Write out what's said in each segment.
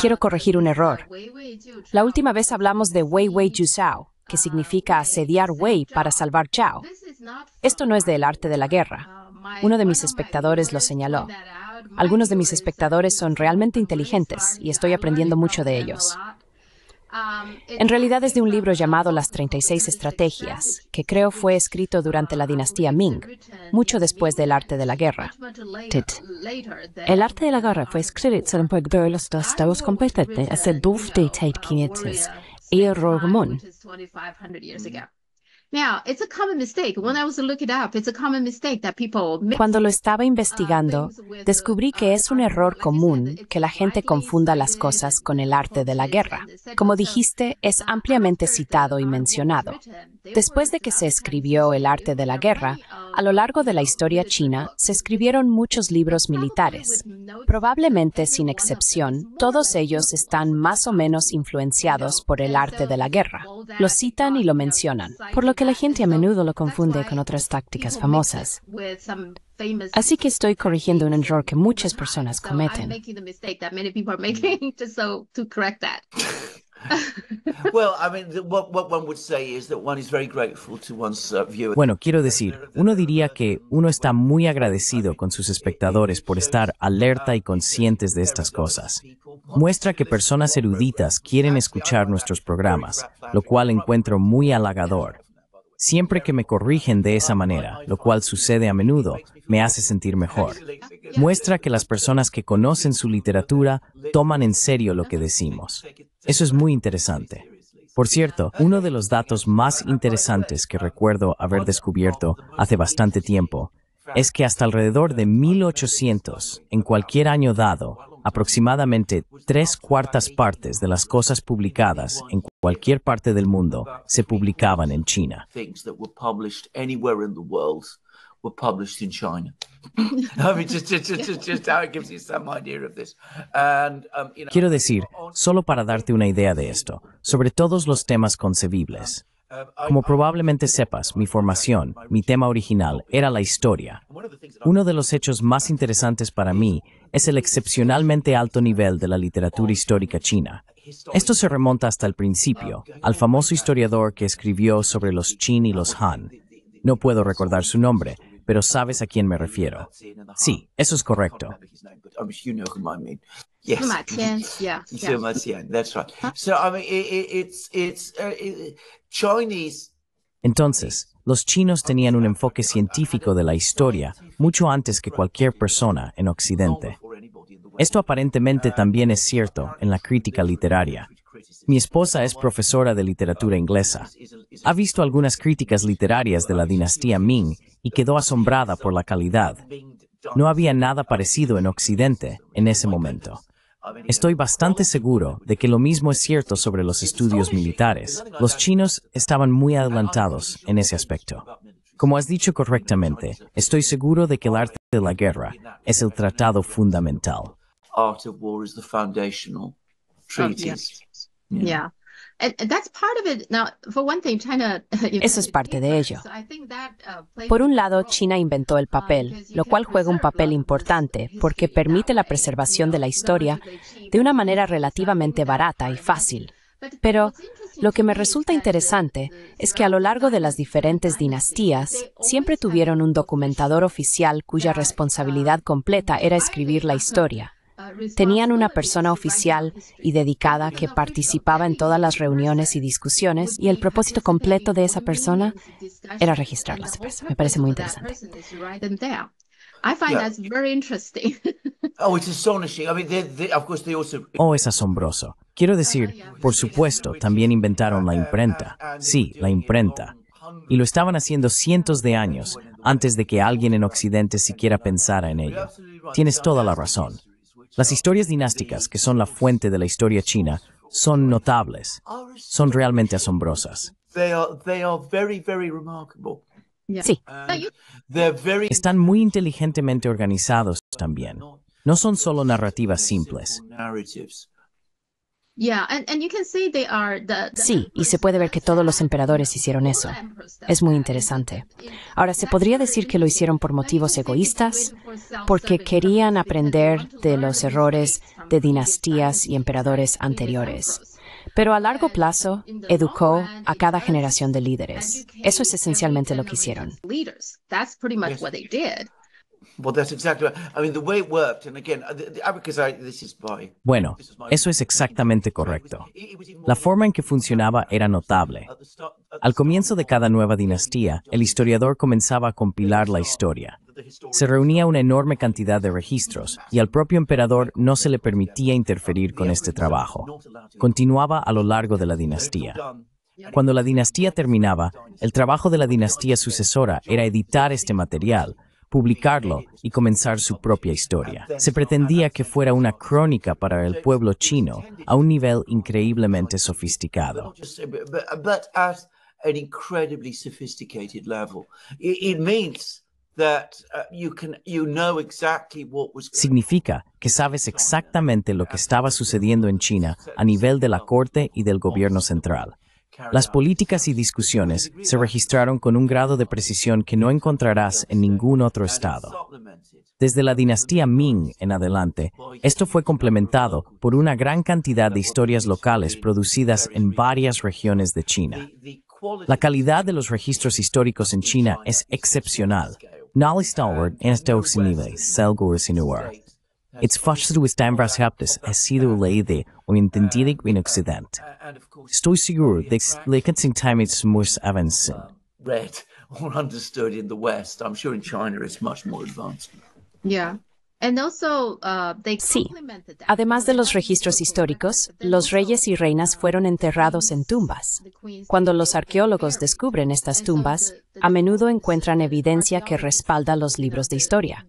Quiero corregir un error. La última vez hablamos de Wei Wei Ju Zhao, que ah, significa asediar Wei para salvar Chao. Esto no es del arte de la guerra. Uh, Uno de mis espectadores lo señaló. Algunos de mis espectadores son realmente inteligentes y estoy aprendiendo mucho de ellos. Um, en realidad es de un libro llamado Las 36 Estrategias, que creo fue escrito durante la dinastía Ming, mucho después del arte de la guerra. El arte de la guerra fue escrito en los de Estados competentes hace 2500 años y cuando lo estaba uh, investigando, descubrí que uh, es un error común que la gente confunda las cosas con el arte de la guerra. Como dijiste, es ampliamente citado y mencionado. Después de que se escribió El arte de la guerra, a lo largo de la historia china se escribieron muchos libros militares. Probablemente sin excepción, todos ellos están más o menos influenciados por el arte de la guerra. Lo citan y lo mencionan, por lo que la gente a menudo lo confunde con otras tácticas famosas. Así que estoy corrigiendo un error que muchas personas cometen. Bueno, quiero decir, uno diría que uno está muy agradecido con sus espectadores por estar alerta y conscientes de estas cosas. Muestra que personas eruditas quieren escuchar nuestros programas, lo cual encuentro muy halagador. Siempre que me corrigen de esa manera, lo cual sucede a menudo, me hace sentir mejor. Muestra que las personas que conocen su literatura toman en serio lo que decimos. Eso es muy interesante. Por cierto, uno de los datos más interesantes que recuerdo haber descubierto hace bastante tiempo es que hasta alrededor de 1800, en cualquier año dado, Aproximadamente tres cuartas partes de las cosas publicadas en cualquier parte del mundo se publicaban en China. Quiero decir, solo para darte una idea de esto, sobre todos los temas concebibles. Como probablemente sepas, mi formación, mi tema original, era la historia. Uno de los hechos más interesantes para mí es el excepcionalmente alto nivel de la literatura histórica china. Esto se remonta hasta el principio, al famoso historiador que escribió sobre los Qin y los Han. No puedo recordar su nombre, pero sabes a quién me refiero. Sí, eso es correcto. Entonces, los chinos tenían un enfoque científico de la historia mucho antes que cualquier persona en Occidente. Esto aparentemente también es cierto en la crítica literaria, mi esposa es profesora de literatura inglesa. Ha visto algunas críticas literarias de la dinastía Ming y quedó asombrada por la calidad. No había nada parecido en Occidente en ese momento. Estoy bastante seguro de que lo mismo es cierto sobre los estudios militares. Los chinos estaban muy adelantados en ese aspecto. Como has dicho correctamente, estoy seguro de que el arte de la guerra es el tratado fundamental. Eso es parte de ello. Uh, Por un lado, China inventó el uh, papel, lo cual juega un papel importante porque permite la preservación de la historia de una manera relativamente barata y fácil. Pero lo que me resulta interesante es que a lo largo de las diferentes dinastías siempre tuvieron un documentador oficial cuya um, responsabilidad completa era escribir la historia. Tenían una persona oficial y dedicada que participaba en todas las reuniones y discusiones y el propósito completo de esa persona era registrar las empresas. Me parece muy interesante. Oh, es asombroso. Quiero decir, por supuesto, también inventaron la imprenta. Sí, la imprenta. Y lo estaban haciendo cientos de años antes de que alguien en Occidente siquiera pensara en ello. Tienes toda la razón. Las historias dinásticas, que son la fuente de la historia china, son notables, son realmente asombrosas. Sí. Están muy inteligentemente organizados también. No son solo narrativas simples. Sí, y se puede ver que todos los emperadores hicieron eso. Es muy interesante. Ahora, ¿se podría decir que lo hicieron por motivos egoístas? Porque querían aprender de los errores de dinastías y emperadores anteriores. Pero a largo plazo, educó a cada generación de líderes. Eso es esencialmente lo que hicieron. Bueno, eso es exactamente correcto. La forma en que funcionaba era notable. Al comienzo de cada nueva dinastía, el historiador comenzaba a compilar la historia. Se reunía una enorme cantidad de registros y al propio emperador no se le permitía interferir con este trabajo. Continuaba a lo largo de la dinastía. Cuando la dinastía terminaba, el trabajo de la dinastía sucesora era editar este material publicarlo y comenzar su propia historia. Se pretendía que fuera una crónica para el pueblo chino a un nivel increíblemente sofisticado. Significa que sabes exactamente lo que estaba sucediendo en China a nivel de la corte y del gobierno central las políticas y discusiones se registraron con un grado de precisión que no encontrarás en ningún otro estado. Desde la dinastía Ming en adelante, esto fue complementado por una gran cantidad de historias locales producidas en varias regiones de China. La calidad de los registros históricos en China es excepcional. Stalwart en It's fácil o Steinbrás-Raptors ha sido leído in entendido in occident. Estoy seguro de que la time es uh, uh, most advanced. Uh, Read or understood in the West. I'm sure in China it's much more advanced. Yeah. Uh, sí, además de los registros históricos, los reyes y reinas uh, fueron enterrados en tumbas. Cuando los arqueólogos descubren estas tumbas, a menudo encuentran evidencia que respalda los libros de historia.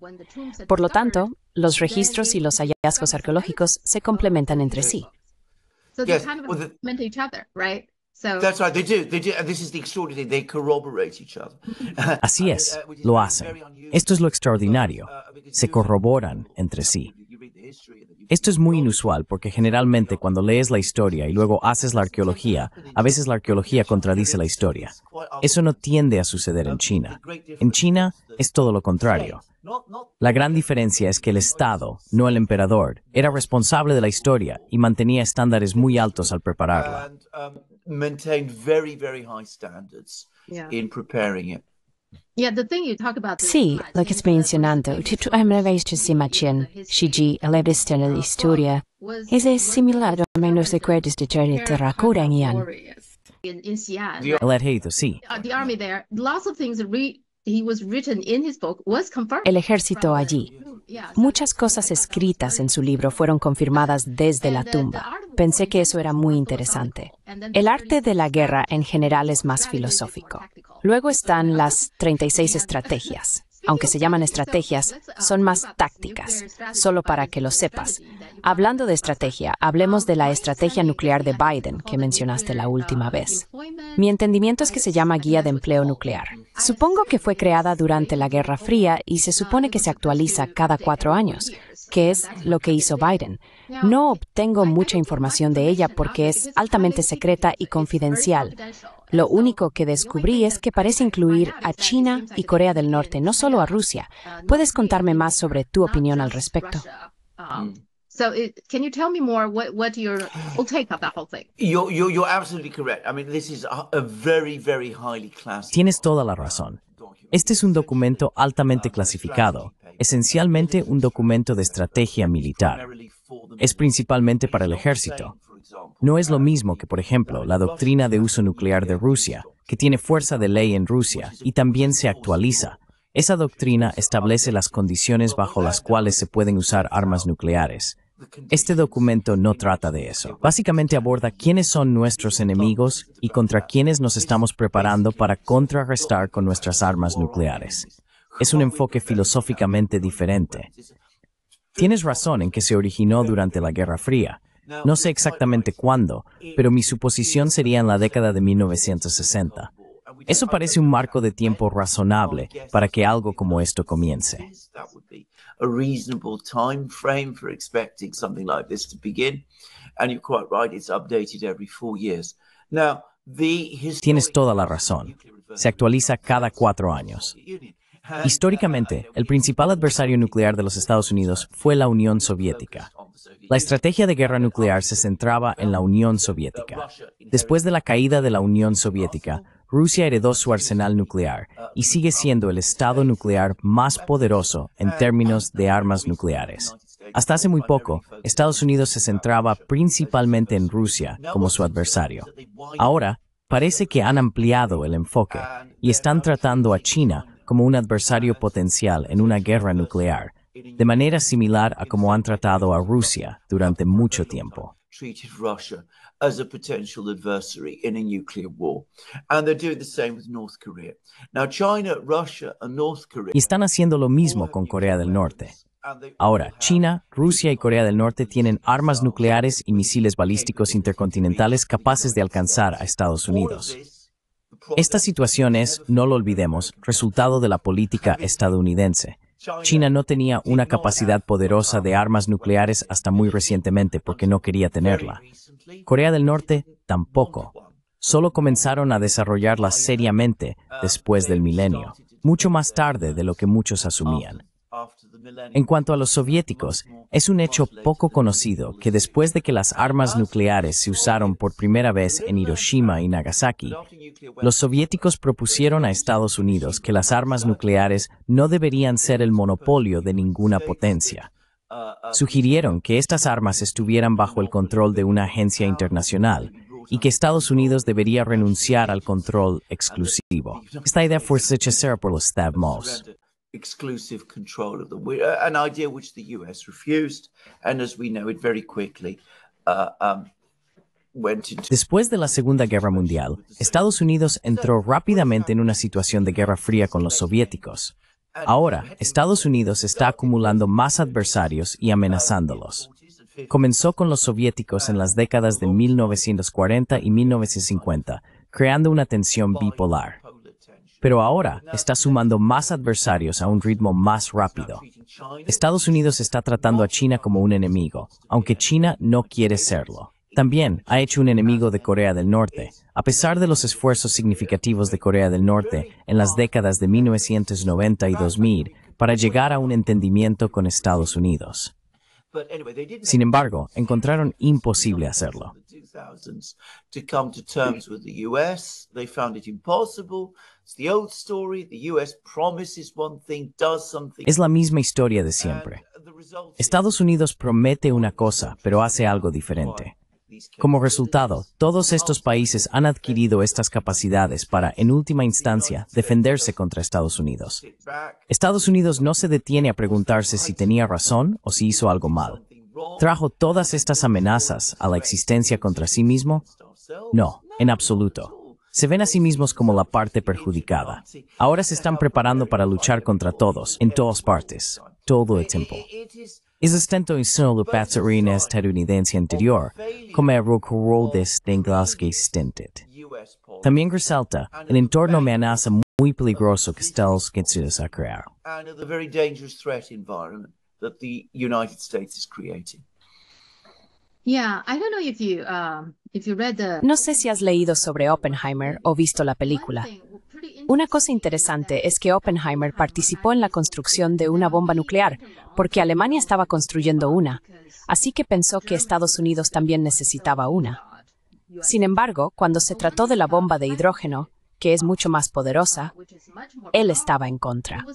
Por lo tanto, los registros y los hallazgos arqueológicos se complementan entre sí. Así es, uh, lo hacen. Esto es lo extraordinario. Uh, uh, Se corroboran entre sí. Esto es muy inusual porque generalmente cuando lees la historia y luego haces la arqueología, a veces la arqueología contradice la historia. Eso no tiende a suceder en China. En China es todo lo contrario. La gran diferencia es que el Estado, no el emperador, era responsable de la historia y mantenía estándares muy altos al prepararla. Um, maintained very, very high standards yeah. in preparing it. Yeah, the thing you talk about. Sí, lo que está mencionando, título en vez de Simachen, Shiji, el de la historia, a similar a menos recuerdos de Charlie Terracuran y let El ejército, sí. Uh, the army there, lots of things re El ejército allí. Muchas cosas escritas en su libro fueron confirmadas desde la tumba. Pensé que eso era muy interesante. El arte de la guerra en general es más filosófico. Luego están las 36 estrategias aunque se llaman estrategias, son más tácticas, solo para que lo sepas. Hablando de estrategia, hablemos de la estrategia nuclear de Biden que mencionaste la última vez. Mi entendimiento es que se llama Guía de Empleo Nuclear. Supongo que fue creada durante la Guerra Fría y se supone que se actualiza cada cuatro años, que es lo que hizo Biden. No obtengo mucha información de ella porque es altamente secreta y confidencial. Lo único que descubrí es que parece incluir a China y Corea del Norte, no solo a Rusia. ¿Puedes contarme más sobre tu opinión al respecto? Tienes toda la razón. Este es un documento altamente clasificado, esencialmente un documento de estrategia militar. Es principalmente para el ejército, no es lo mismo que, por ejemplo, la doctrina de uso nuclear de Rusia, que tiene fuerza de ley en Rusia y también se actualiza. Esa doctrina establece las condiciones bajo las cuales se pueden usar armas nucleares. Este documento no trata de eso. Básicamente aborda quiénes son nuestros enemigos y contra quiénes nos estamos preparando para contrarrestar con nuestras armas nucleares. Es un enfoque filosóficamente diferente. Tienes razón en que se originó durante la Guerra Fría, no sé exactamente cuándo, pero mi suposición sería en la década de 1960. Eso parece un marco de tiempo razonable para que algo como esto comience. Tienes toda la razón. Se actualiza cada cuatro años. Históricamente, el principal adversario nuclear de los Estados Unidos fue la Unión Soviética. La estrategia de guerra nuclear se centraba en la Unión Soviética. Después de la caída de la Unión Soviética, Rusia heredó su arsenal nuclear y sigue siendo el estado nuclear más poderoso en términos de armas nucleares. Hasta hace muy poco, Estados Unidos se centraba principalmente en Rusia como su adversario. Ahora, parece que han ampliado el enfoque y están tratando a China como un adversario potencial en una guerra nuclear, de manera similar a como han tratado a Rusia durante mucho tiempo. Y están haciendo lo mismo con Corea del Norte. Ahora, China, Rusia y Corea del Norte tienen armas nucleares y misiles balísticos intercontinentales capaces de alcanzar a Estados Unidos. Esta situación es, no lo olvidemos, resultado de la política estadounidense. China no tenía una capacidad poderosa de armas nucleares hasta muy recientemente porque no quería tenerla. Corea del Norte tampoco. Solo comenzaron a desarrollarla seriamente después del milenio, mucho más tarde de lo que muchos asumían. En cuanto a los soviéticos, es un hecho poco conocido que después de que las armas nucleares se usaron por primera vez en Hiroshima y Nagasaki, los soviéticos propusieron a Estados Unidos que las armas nucleares no deberían ser el monopolio de ninguna potencia. Sugirieron que estas armas estuvieran bajo el control de una agencia internacional y que Estados Unidos debería renunciar al control exclusivo. Esta idea fue rechazada por los uh, idea which the US refused, and as we know, it uh, um, Después de la Segunda Guerra Mundial, Estados Unidos entró rápidamente en una situación de guerra fría con los soviéticos. Ahora, Estados Unidos está acumulando más adversarios y amenazándolos. Comenzó con los soviéticos en las décadas de 1940 y 1950, creando una tensión bipolar. Pero ahora está sumando más adversarios a un ritmo más rápido. Estados Unidos está tratando a China como un enemigo, aunque China no quiere serlo. También ha hecho un enemigo de Corea del Norte. A pesar de los esfuerzos significativos de Corea del Norte en las décadas de 1990 y 2000 para llegar a un entendimiento con Estados Unidos. Sin embargo, encontraron imposible hacerlo. Es la misma historia de siempre. Estados Unidos promete una cosa, pero hace algo diferente. Como resultado, todos estos países han adquirido estas capacidades para, en última instancia, defenderse contra Estados Unidos. Estados Unidos no se detiene a preguntarse si tenía razón o si hizo algo mal. ¿Trajo todas estas amenazas a la existencia contra sí mismo? No, en absoluto se ven a sí mismos como la parte perjudicada. Ahora se están preparando para luchar contra todos, en todas partes, todo el tiempo. Esistente un la pazzarina estadounidense anterior, como el Rocoroldes de Inglaterra Stinted. También resalta el entorno amenaza muy peligroso que Estados Unidos ha creado. Um, no sé si has leído sobre Oppenheimer o visto la película, una cosa interesante es que Oppenheimer participó en la construcción de una bomba nuclear, porque Alemania estaba construyendo una, así que pensó que Estados Unidos también necesitaba una. Sin embargo, cuando se trató de la bomba de hidrógeno, que es mucho más poderosa, él estaba en contra.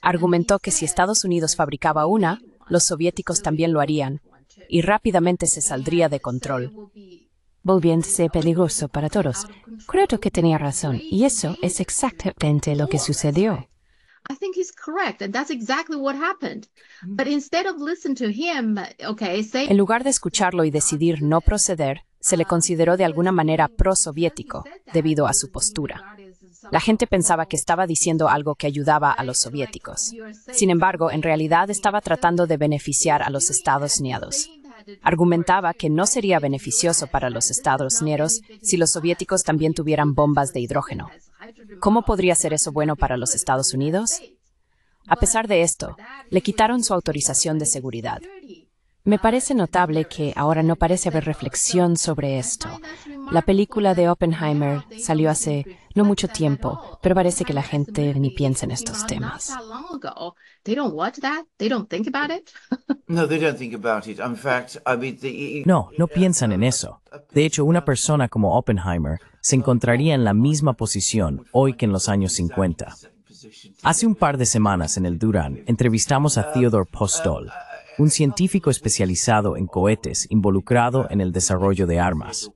Argumentó que si Estados Unidos fabricaba una, los soviéticos también lo harían, y rápidamente se saldría de control volviéndose peligroso para todos. Creo que tenía razón, y eso es exactamente lo que sucedió. en lugar de escucharlo y decidir no proceder, se le consideró de alguna manera prosoviético debido a su postura. La gente pensaba que estaba diciendo algo que ayudaba a los soviéticos. Sin embargo, en realidad estaba tratando de beneficiar a los Estados Unidos. Argumentaba que no sería beneficioso para los Estados Unidos si los soviéticos también tuvieran bombas de hidrógeno. ¿Cómo podría ser eso bueno para los Estados Unidos? A pesar de esto, le quitaron su autorización de seguridad. Me parece notable que ahora no parece haber reflexión sobre esto. La película de Oppenheimer salió hace no mucho tiempo, pero parece que la gente ni piensa en estos temas. No, no piensan en eso. De hecho, una persona como Oppenheimer se encontraría en la misma posición hoy que en los años 50. Hace un par de semanas en el Durán entrevistamos a Theodore Postol, un científico especializado en cohetes involucrado en el desarrollo de armas.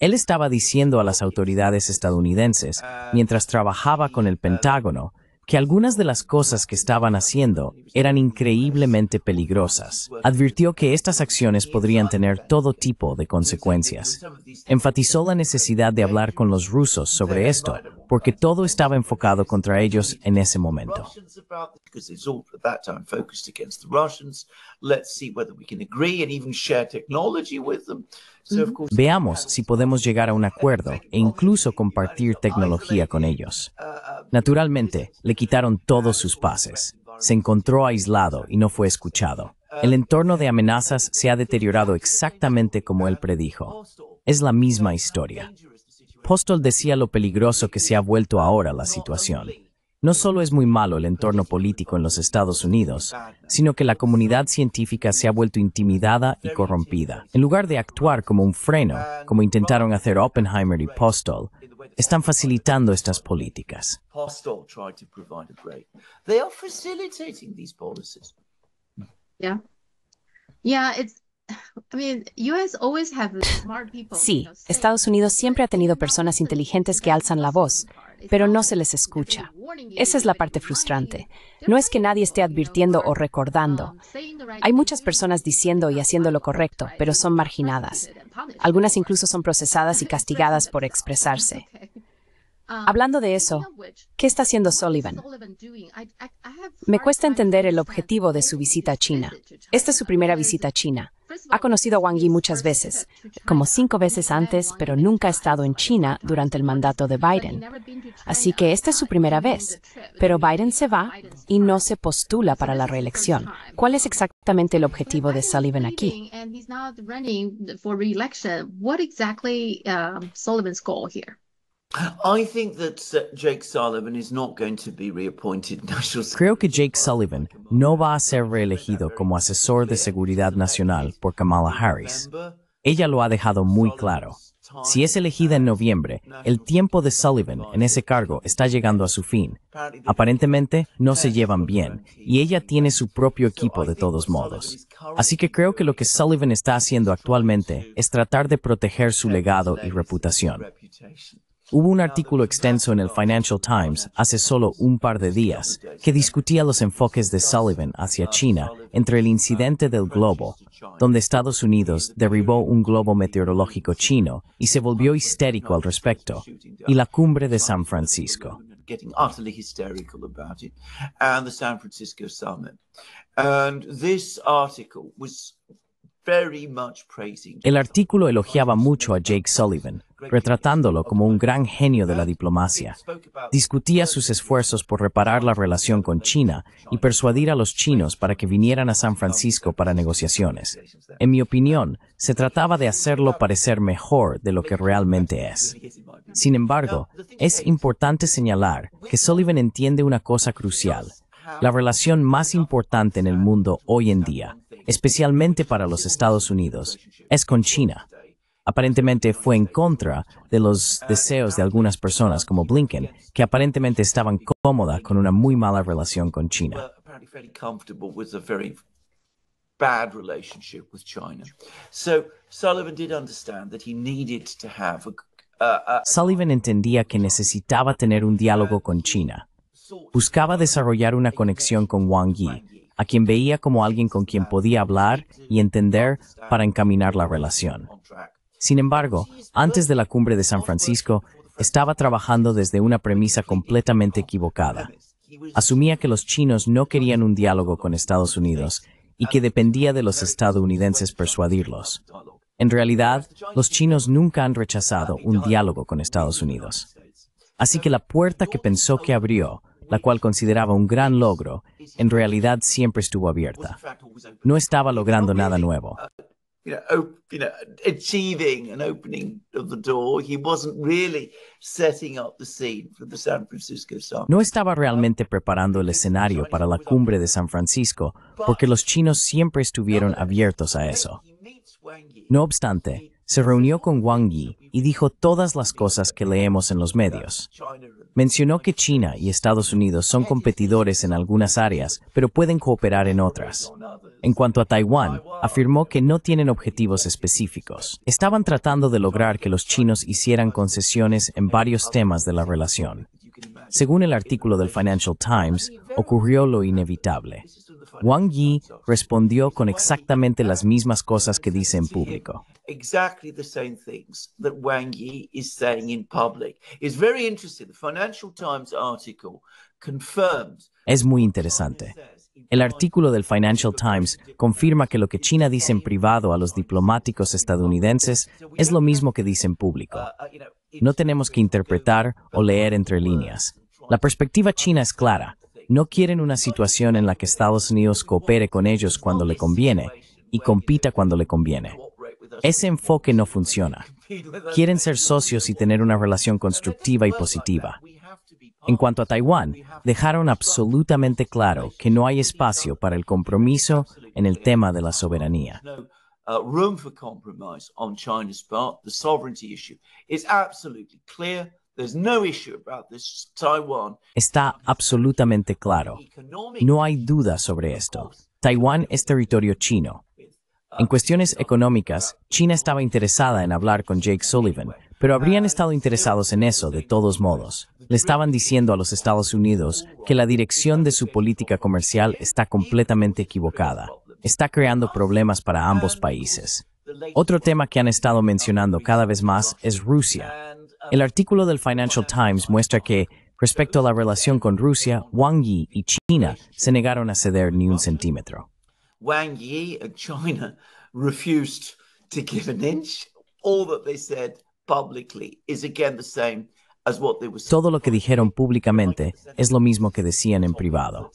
Él estaba diciendo a las autoridades estadounidenses, mientras trabajaba con el Pentágono, que algunas de las cosas que estaban haciendo eran increíblemente peligrosas. Advirtió que estas acciones podrían tener todo tipo de consecuencias. Enfatizó la necesidad de hablar con los rusos sobre esto, porque todo estaba enfocado contra ellos en ese momento. Veamos si podemos llegar a un acuerdo e incluso compartir tecnología con ellos. Uh, uh, Naturalmente, le quitaron todos sus pases. Se encontró aislado y no fue escuchado. El entorno de amenazas se ha deteriorado exactamente como él predijo. Es la misma historia. Postol decía lo peligroso que se ha vuelto ahora la situación. No solo es muy malo el entorno político en los Estados Unidos, sino que la comunidad científica se ha vuelto intimidada y corrompida. En lugar de actuar como un freno, como intentaron hacer Oppenheimer y Postol, están facilitando estas políticas. Sí, Estados Unidos siempre ha tenido personas inteligentes que alzan la voz, pero no se les escucha. Esa es la parte frustrante. No es que nadie esté advirtiendo o recordando. Hay muchas personas diciendo y haciendo lo correcto, pero son marginadas. Algunas incluso son procesadas y castigadas por expresarse. Ah, Hablando de eso, ¿qué está haciendo Sullivan? Me cuesta entender el objetivo de su visita a China. Esta es su primera visita a China. Ha conocido a Wang Yi muchas veces, como cinco veces antes, pero nunca ha estado en China durante el mandato de Biden. Así que esta es su primera vez. Pero Biden se va y no se postula para la reelección. ¿Cuál es exactamente el objetivo de Sullivan aquí? Creo que Jake Sullivan no va a ser reelegido como asesor de seguridad nacional por Kamala Harris. Ella lo ha dejado muy claro. Si es elegida en noviembre, el tiempo de Sullivan en ese cargo está llegando a su fin. Aparentemente no se llevan bien y ella tiene su propio equipo de todos modos. Así que creo que lo que Sullivan está haciendo actualmente es tratar de proteger su legado y reputación. Hubo un artículo extenso en el Financial Times hace solo un par de días que discutía los enfoques de Sullivan hacia China entre el incidente del globo, donde Estados Unidos derribó un globo meteorológico chino y se volvió histérico al respecto, y la cumbre de San Francisco. El artículo elogiaba mucho a Jake Sullivan, retratándolo como un gran genio de la diplomacia. Discutía sus esfuerzos por reparar la relación con China y persuadir a los chinos para que vinieran a San Francisco para negociaciones. En mi opinión, se trataba de hacerlo parecer mejor de lo que realmente es. Sin embargo, es importante señalar que Sullivan entiende una cosa crucial, la relación más importante en el mundo hoy en día, especialmente para los Estados Unidos, es con China. Aparentemente fue en contra de los deseos de algunas personas como Blinken, que aparentemente estaban cómodas con una muy mala relación con China. Sullivan Sullivan entendía que necesitaba tener un diálogo con China. Buscaba desarrollar una conexión con Wang Yi, a quien veía como alguien con quien podía hablar y entender para encaminar la relación. Sin embargo, antes de la cumbre de San Francisco, estaba trabajando desde una premisa completamente equivocada. Asumía que los chinos no querían un diálogo con Estados Unidos y que dependía de los estadounidenses persuadirlos. En realidad, los chinos nunca han rechazado un diálogo con Estados Unidos. Así que la puerta que pensó que abrió la cual consideraba un gran logro, en realidad siempre estuvo abierta. No estaba logrando nada nuevo. No estaba realmente preparando el escenario para la cumbre de San Francisco, porque los chinos siempre estuvieron abiertos a eso. No obstante, se reunió con Wang Yi y dijo todas las cosas que leemos en los medios. Mencionó que China y Estados Unidos son competidores en algunas áreas, pero pueden cooperar en otras. En cuanto a Taiwán, afirmó que no tienen objetivos específicos. Estaban tratando de lograr que los chinos hicieran concesiones en varios temas de la relación. Según el artículo del Financial Times, ocurrió lo inevitable. Wang Yi respondió con exactamente las mismas cosas que dice en público. Es muy interesante. El artículo del Financial Times confirma que lo que China dice en privado a los diplomáticos estadounidenses es lo mismo que dice en público. No tenemos que interpretar o leer entre líneas. La perspectiva china es clara. No quieren una situación en la que Estados Unidos coopere con ellos cuando le conviene y compita cuando le conviene. Ese enfoque no funciona. Quieren ser socios y tener una relación constructiva y positiva. En cuanto a Taiwán, dejaron absolutamente claro que no hay espacio para el compromiso en el tema de la soberanía. Uh, is absolutely clear. Está absolutamente claro. No hay duda sobre esto. Taiwán es territorio chino. Uh, en cuestiones económicas, China estaba interesada en hablar con Jake Sullivan, pero habrían estado interesados en eso de todos modos. Le estaban diciendo a los Estados Unidos que la dirección de su política comercial está completamente equivocada. Está creando problemas para ambos países. Otro tema que han estado mencionando cada vez más es Rusia. El artículo del Financial Times muestra que, respecto a la relación con Rusia, Wang Yi y China se negaron a ceder ni un centímetro. China Todo lo que dijeron públicamente es lo mismo que decían en privado.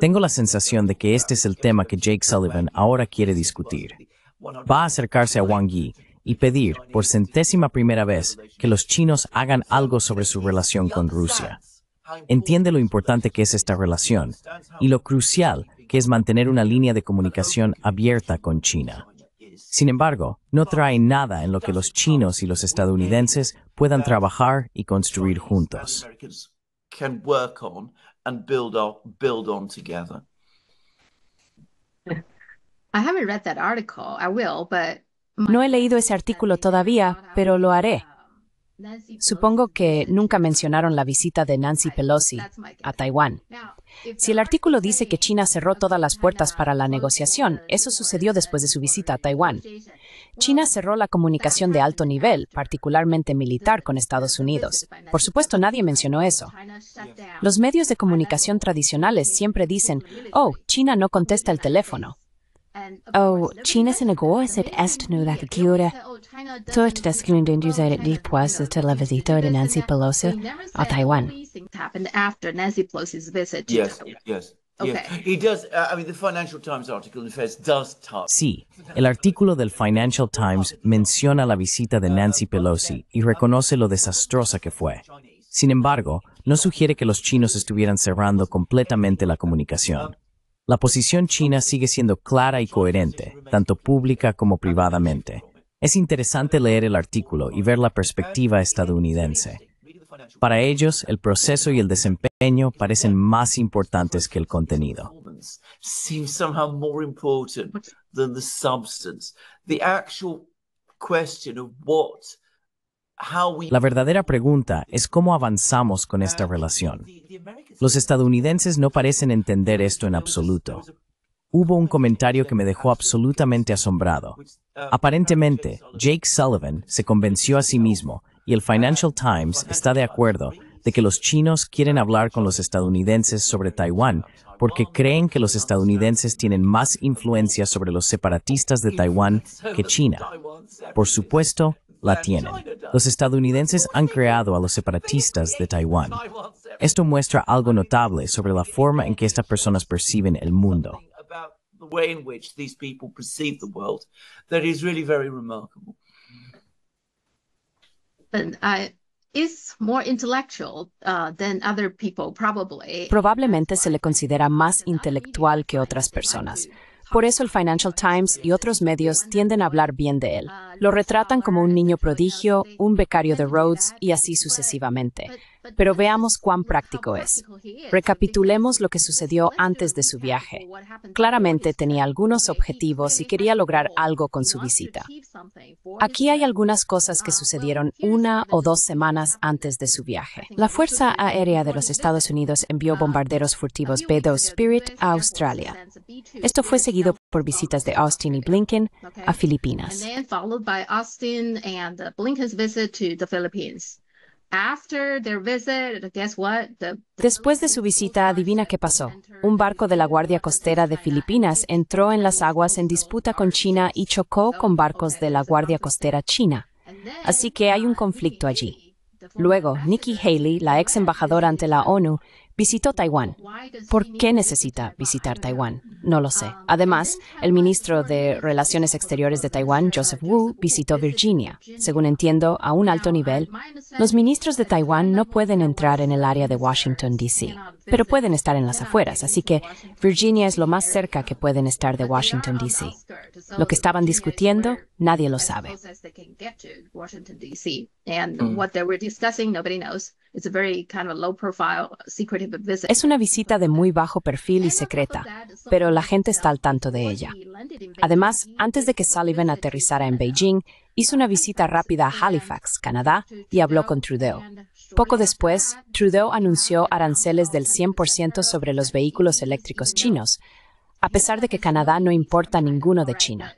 Tengo la sensación de que este es el tema que Jake Sullivan ahora quiere discutir. Va a acercarse a Wang Yi y pedir, por centésima primera vez, que los chinos hagan algo sobre su relación con Rusia. Entiende lo importante que es esta relación y lo crucial que es mantener una línea de comunicación abierta con China. Sin embargo, no trae nada en lo que los chinos y los estadounidenses puedan trabajar y construir juntos. I haven't read that article. I will, but no he leído ese artículo todavía, pero lo haré. Supongo que nunca mencionaron la visita de Nancy Pelosi a Taiwán. Si el artículo dice que China cerró todas las puertas para la negociación, eso sucedió después de su visita a Taiwán. China cerró la comunicación de alto nivel, particularmente militar, con Estados Unidos. Por supuesto, nadie mencionó eso. Los medios de comunicación tradicionales siempre dicen, oh, China no contesta el teléfono. Oh, China es na ggóas it estnú le go que Tuairt descinún den dúsar después de la visita de Nancy Pelosi a Taiwán. Sí, el artículo del Financial Times menciona la visita de Nancy Pelosi y reconoce lo desastrosa que fue. Sin embargo, no sugiere que los chinos estuvieran cerrando completamente la comunicación. La posición china sigue siendo clara y coherente, tanto pública como privadamente. Es interesante leer el artículo y ver la perspectiva estadounidense. Para ellos, el proceso y el desempeño parecen más importantes que el contenido. The actual question of what la verdadera pregunta es cómo avanzamos con esta uh, relación. Los estadounidenses no parecen entender uh, esto en absoluto. Hubo un comentario que me dejó absolutamente asombrado. Uh, Aparentemente, Jake Sullivan se convenció a sí mismo y el Financial Times está de acuerdo de que los chinos quieren hablar con los estadounidenses sobre Taiwán porque creen que los estadounidenses tienen más influencia sobre los separatistas de Taiwán que China. Por supuesto, la tienen. Los estadounidenses han creado a los separatistas de Taiwán. Esto muestra algo notable sobre la forma en que estas personas perciben el mundo. Probablemente se le considera más intelectual que otras personas. Por eso el Financial Times y otros medios tienden a hablar bien de él. Lo retratan como un niño prodigio, un becario de Rhodes y así sucesivamente. Pero veamos cuán práctico es. Recapitulemos lo que sucedió antes de su viaje. Claramente tenía algunos objetivos y quería lograr algo con su visita. Aquí hay algunas cosas que sucedieron una o dos semanas antes de su viaje. La Fuerza Aérea de los Estados Unidos envió bombarderos furtivos B-2 Spirit a Australia. Esto fue seguido por visitas de Austin y Blinken a Filipinas. Después de su visita, adivina qué pasó. Un barco de la Guardia Costera de Filipinas entró en las aguas en disputa con China y chocó con barcos de la Guardia Costera China. Así que hay un conflicto allí. Luego, Nikki Haley, la ex embajadora ante la ONU, visitó Taiwán. ¿Por qué necesita visitar Taiwán? No lo sé. Además, el ministro de Relaciones Exteriores de Taiwán, Joseph Wu, visitó Virginia. Según entiendo, a un alto nivel, los ministros de Taiwán no pueden entrar en el área de Washington, D.C., pero pueden estar en las afueras, así que Virginia es lo más cerca que pueden estar de Washington, D.C. Lo que estaban discutiendo, nadie lo sabe. Es una visita de muy bajo perfil y secreta, pero la gente está al tanto de ella. Además, antes de que Sullivan aterrizara en Beijing, hizo una visita rápida a Halifax, Canadá, y habló con Trudeau. Poco después, Trudeau anunció aranceles del 100% sobre los vehículos eléctricos chinos, a pesar de que Canadá no importa ninguno de China.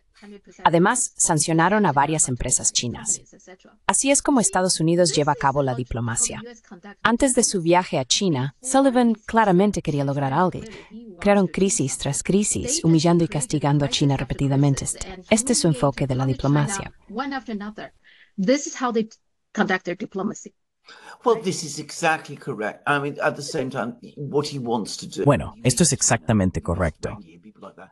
Además, sancionaron a varias empresas chinas. Así es como Estados Unidos lleva a cabo la diplomacia. Antes de su viaje a China, Sullivan claramente quería lograr algo. Crearon crisis tras crisis, humillando y castigando a China repetidamente. Este es su enfoque de la diplomacia. Bueno, esto es exactamente correcto.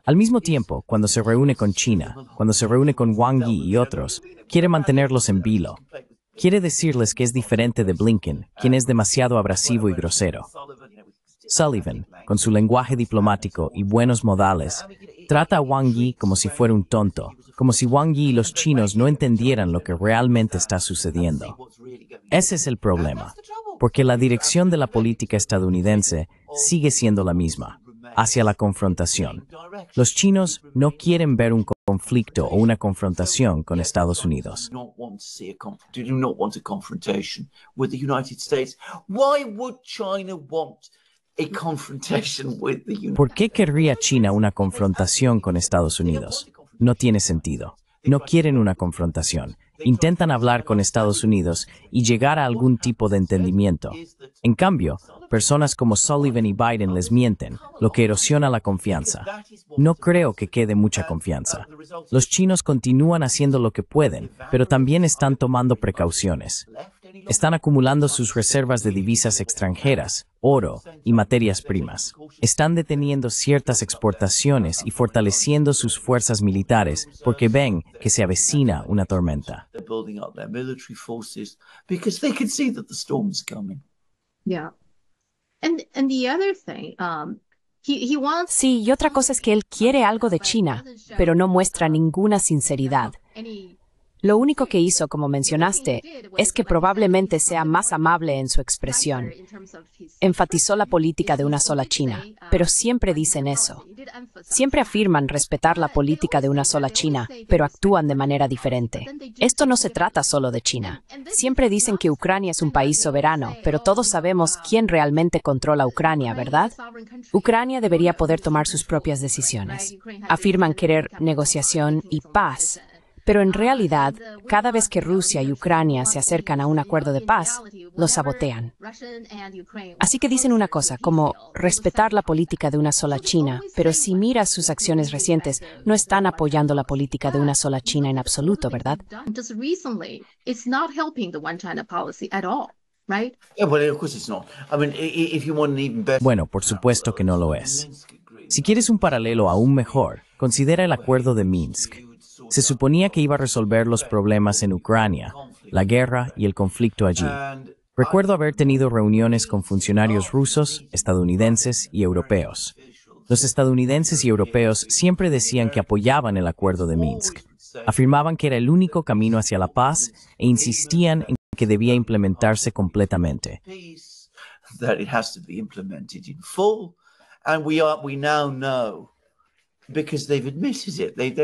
Al mismo tiempo, cuando se reúne con China, cuando se reúne con Wang Yi y otros, quiere mantenerlos en vilo. Quiere decirles que es diferente de Blinken, quien es demasiado abrasivo y grosero. Sullivan, con su lenguaje diplomático y buenos modales, Trata a Wang Yi como si fuera un tonto, como si Wang Yi y los chinos no entendieran lo que realmente está sucediendo. Ese es el problema, porque la dirección de la política estadounidense sigue siendo la misma, hacia la confrontación. Los chinos no quieren ver un conflicto o una confrontación con Estados Unidos. ¿Por qué querría China una confrontación con Estados Unidos? No tiene sentido. No quieren una confrontación. Intentan hablar con Estados Unidos y llegar a algún tipo de entendimiento. En cambio, personas como Sullivan y Biden les mienten, lo que erosiona la confianza. No creo que quede mucha confianza. Los chinos continúan haciendo lo que pueden, pero también están tomando precauciones. Están acumulando sus reservas de divisas extranjeras, oro y materias primas. Están deteniendo ciertas exportaciones y fortaleciendo sus fuerzas militares porque ven que se avecina una tormenta. Sí, y otra cosa es que él quiere algo de China, pero no muestra ninguna sinceridad. Lo único que hizo, como mencionaste, es que probablemente sea más amable en su expresión. Enfatizó la política de una sola China, pero siempre dicen eso. Siempre afirman respetar la política de una sola China, pero actúan de manera diferente. Esto no se trata solo de China. Siempre dicen que Ucrania es un país soberano, pero todos sabemos quién realmente controla Ucrania, ¿verdad? Ucrania debería poder tomar sus propias decisiones. Afirman querer negociación y paz, pero en realidad, cada vez que Rusia y Ucrania se acercan a un acuerdo de paz, lo sabotean. Así que dicen una cosa, como respetar la política de una sola China, pero si miras sus acciones recientes, no están apoyando la política de una sola China en absoluto, ¿verdad? Bueno, por supuesto que no lo es. Si quieres un paralelo aún mejor, considera el acuerdo de Minsk se suponía que iba a resolver los problemas en Ucrania, la guerra y el conflicto allí. Recuerdo haber tenido reuniones con funcionarios rusos, estadounidenses y europeos. Los estadounidenses y europeos siempre decían que apoyaban el acuerdo de Minsk, afirmaban que era el único camino hacia la paz e insistían en que debía implementarse completamente. that it has to be implemented in full. And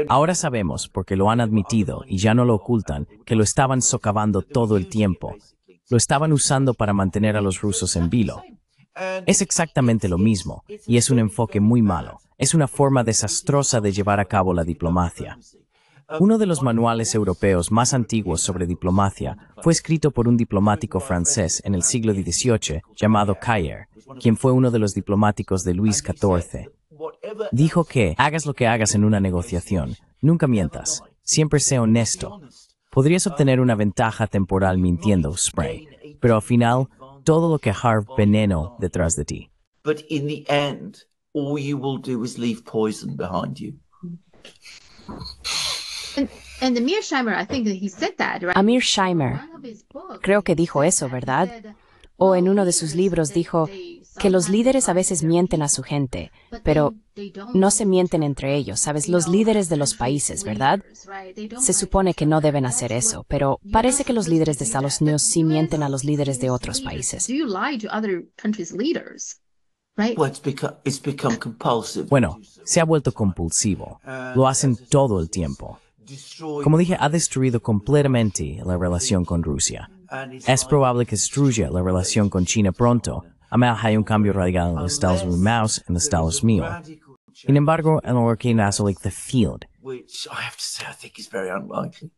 Ahora sabemos, porque lo han admitido y ya no lo ocultan, que lo estaban socavando todo el tiempo. Lo estaban usando para mantener a los rusos en vilo. Es exactamente lo mismo, y es un enfoque muy malo. Es una forma desastrosa de llevar a cabo la diplomacia. Uno de los manuales europeos más antiguos sobre diplomacia fue escrito por un diplomático francés en el siglo XVIII llamado Cayer, quien fue uno de los diplomáticos de Luis XIV, Dijo que hagas lo que hagas en una negociación, nunca mientas, siempre sé honesto. Podrías um, obtener una ventaja temporal mintiendo, Spray, pero al final, todo lo que Harv veneno detrás de ti. Amir Scheimer, creo que dijo eso, ¿verdad? O en uno de sus libros dijo, que los líderes a veces mienten a su gente, pero no se mienten entre ellos, ¿sabes? Los líderes de los países, ¿verdad? Se supone que no deben hacer eso, pero parece que los líderes de Estados Unidos sí mienten a los líderes de otros países. Bueno, se ha vuelto compulsivo. Uh, Lo hacen todo el tiempo. Como dije, ha destruido completamente la relación con Rusia. Es probable que destruya la relación con China pronto, amount hay un cambio radical en el Estados Mouse and the Estados mío. Sin embargo, el hurricane has like the field. Which I have to say, I think is very unlikely.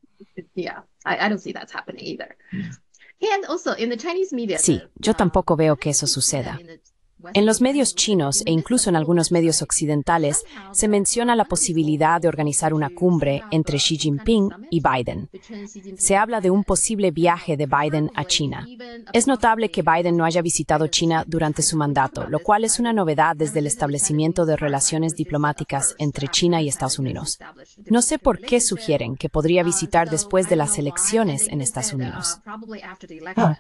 Yeah, I, I don't see that's happening either. And also in the Chinese media, sí, yo uh, tampoco veo que eso suceda. En los medios chinos e incluso en algunos medios occidentales se menciona la posibilidad de organizar una cumbre entre Xi Jinping y Biden. Se habla de un posible viaje de Biden a China. Es notable que Biden no haya visitado China durante su mandato, lo cual es una novedad desde el establecimiento de relaciones diplomáticas entre China y Estados Unidos. No sé por qué sugieren que podría visitar después de las elecciones en Estados Unidos. Ah,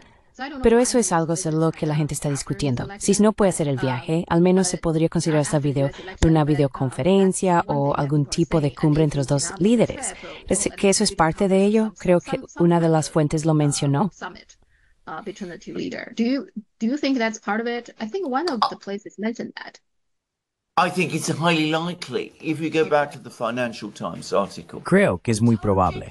pero eso es algo de lo que la gente está discutiendo. Si no puede hacer el viaje, al menos se podría considerar esta video una videoconferencia o algún tipo de cumbre entre los dos líderes. ¿Es que eso es parte de ello? Creo que una de las fuentes lo mencionó. Creo que es muy probable.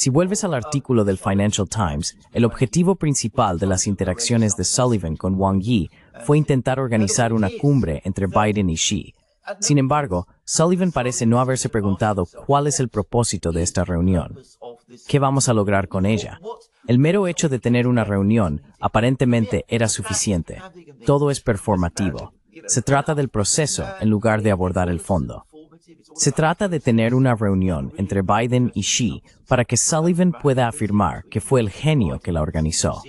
Si vuelves al artículo del Financial Times, el objetivo principal de las interacciones de Sullivan con Wang Yi fue intentar organizar una cumbre entre Biden y Xi. Sin embargo, Sullivan parece no haberse preguntado cuál es el propósito de esta reunión. ¿Qué vamos a lograr con ella? El mero hecho de tener una reunión aparentemente era suficiente. Todo es performativo. Se trata del proceso en lugar de abordar el fondo. Se trata de tener una reunión entre Biden y Xi para que Sullivan pueda afirmar que fue el genio que la organizó.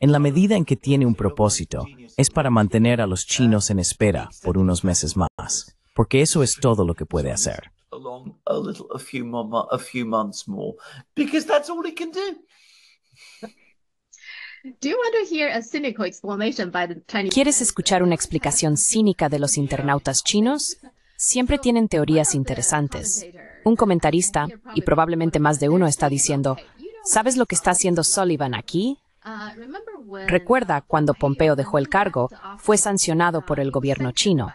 En la medida en que tiene un propósito, es para mantener a los chinos en espera por unos meses más, porque eso es todo lo que puede hacer. ¿Quieres escuchar una explicación cínica de los internautas chinos? siempre tienen teorías interesantes. Un comentarista, y probablemente más de uno, está diciendo, ¿sabes lo que está haciendo Sullivan aquí? Recuerda cuando Pompeo dejó el cargo, fue sancionado por el gobierno chino.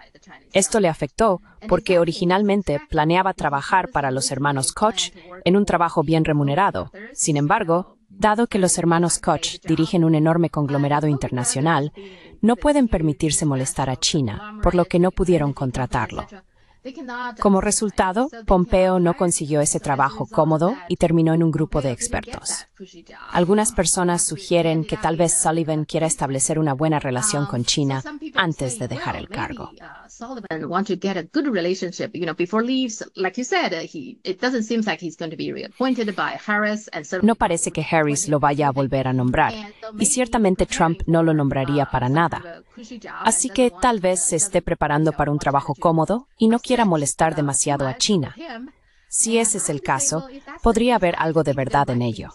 Esto le afectó porque originalmente planeaba trabajar para los hermanos Koch en un trabajo bien remunerado. Sin embargo, Dado que los hermanos Koch dirigen un enorme conglomerado internacional, no pueden permitirse molestar a China, por lo que no pudieron contratarlo. Como resultado, Pompeo no consiguió ese trabajo cómodo y terminó en un grupo de expertos. Algunas personas sugieren que tal vez Sullivan quiera establecer una buena relación con China antes de dejar el cargo. Uh, no parece que Harris lo vaya a volver a nombrar y ciertamente Trump no lo nombraría para nada. Así que tal vez se esté preparando para un trabajo cómodo y no quiera molestar demasiado a China. Si ese es el caso, podría haber algo de verdad en ello.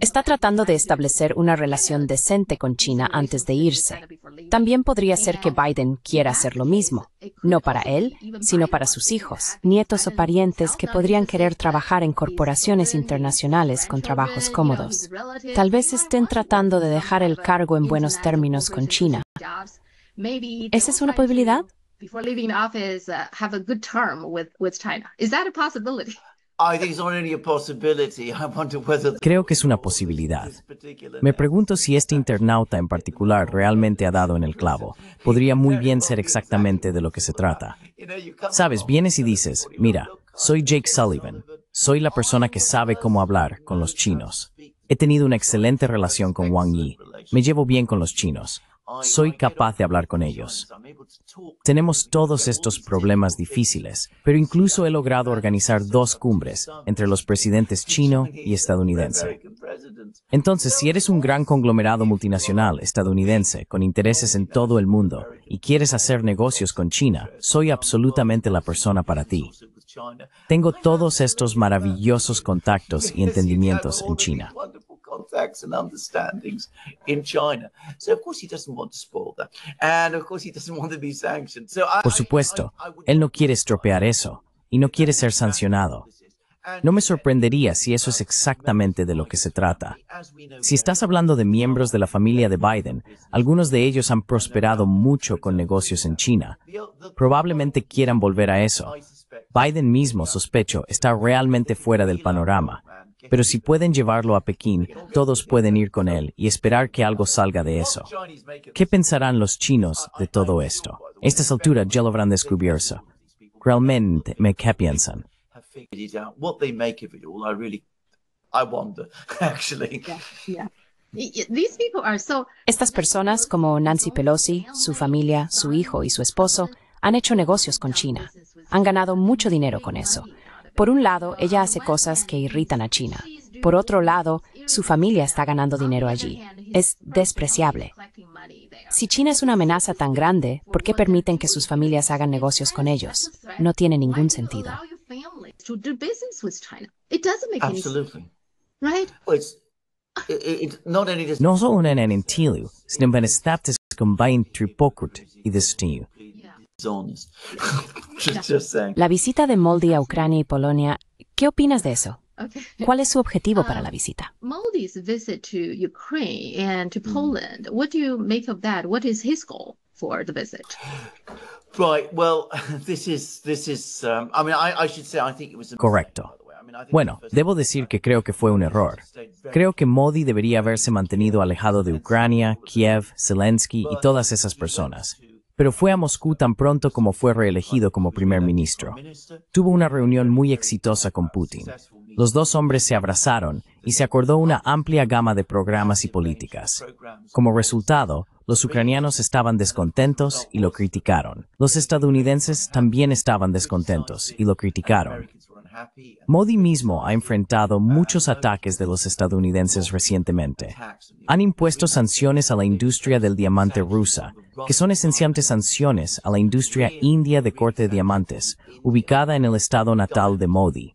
Está tratando de establecer una relación decente con China antes de irse. También podría ser que Biden quiera hacer lo mismo, no para él, sino para sus hijos, nietos o parientes que podrían querer trabajar en corporaciones internacionales con trabajos cómodos. Tal vez estén tratando de dejar el cargo en buenos términos con China. ¿Esa es una posibilidad? leaving office uh, have a good term with, China. Is that a Creo que es una posibilidad. Me pregunto si este internauta en particular realmente ha dado en el clavo. Podría muy bien ser exactamente de lo que se trata. Sabes, vienes y dices, mira, soy Jake Sullivan, soy la persona que sabe cómo hablar con los chinos. He tenido una excelente relación con Wang Yi, me llevo bien con los chinos soy capaz de hablar con ellos. Tenemos todos estos problemas difíciles, pero incluso he logrado organizar dos cumbres entre los presidentes chino y estadounidense. Entonces, si eres un gran conglomerado multinacional estadounidense con intereses en todo el mundo y quieres hacer negocios con China, soy absolutamente la persona para ti. Tengo todos estos maravillosos contactos y entendimientos en China. China. Por supuesto, él no quiere estropear eso y no quiere ser sancionado. No me sorprendería si eso es exactamente de lo que se trata. Si estás hablando de miembros de la familia de Biden, algunos de ellos han prosperado mucho con negocios en China. Probablemente quieran volver a eso. Biden mismo, sospecho, está realmente fuera del panorama pero si pueden llevarlo a Pekín, todos pueden ir con él y esperar que algo salga de eso. ¿Qué pensarán los chinos de todo esto? A estas alturas ya lo habrán descubierto. Realmente, ¿me qué piensan? Estas personas como Nancy Pelosi, su familia, su hijo y su esposo han hecho negocios con China. Han ganado mucho dinero con eso. Por un lado, ella hace cosas que irritan a China. Por otro lado, su familia está ganando dinero allí. Es despreciable. Si China es una amenaza tan grande, ¿por qué permiten que sus familias hagan negocios con ellos? No tiene ningún sentido. No solo en sino en y La visita de Moldi a Ucrania y Polonia, ¿qué opinas de eso? ¿Cuál es su objetivo para ah, la visita? visit to Ukraine and to mm. Poland. What do you make of that? What is his goal for the visit? Right. Well, this is um, I mean, I, should say I think it was. Correcto. Bueno, debo decir que creo que fue un error. Creo que Modi debería haberse mantenido alejado de Ucrania, Kiev, Zelensky y todas esas personas pero fue a Moscú tan pronto como fue reelegido como primer ministro. Tuvo una reunión muy exitosa con Putin. Los dos hombres se abrazaron y se acordó una amplia gama de programas y políticas. Como resultado, los ucranianos estaban descontentos y lo criticaron. Los estadounidenses también estaban descontentos y lo criticaron. Modi mismo ha enfrentado muchos ataques de los estadounidenses recientemente. Han impuesto sanciones a la industria del diamante rusa, que son esencialmente sanciones a la industria india de corte de diamantes, ubicada en el estado natal de Modi.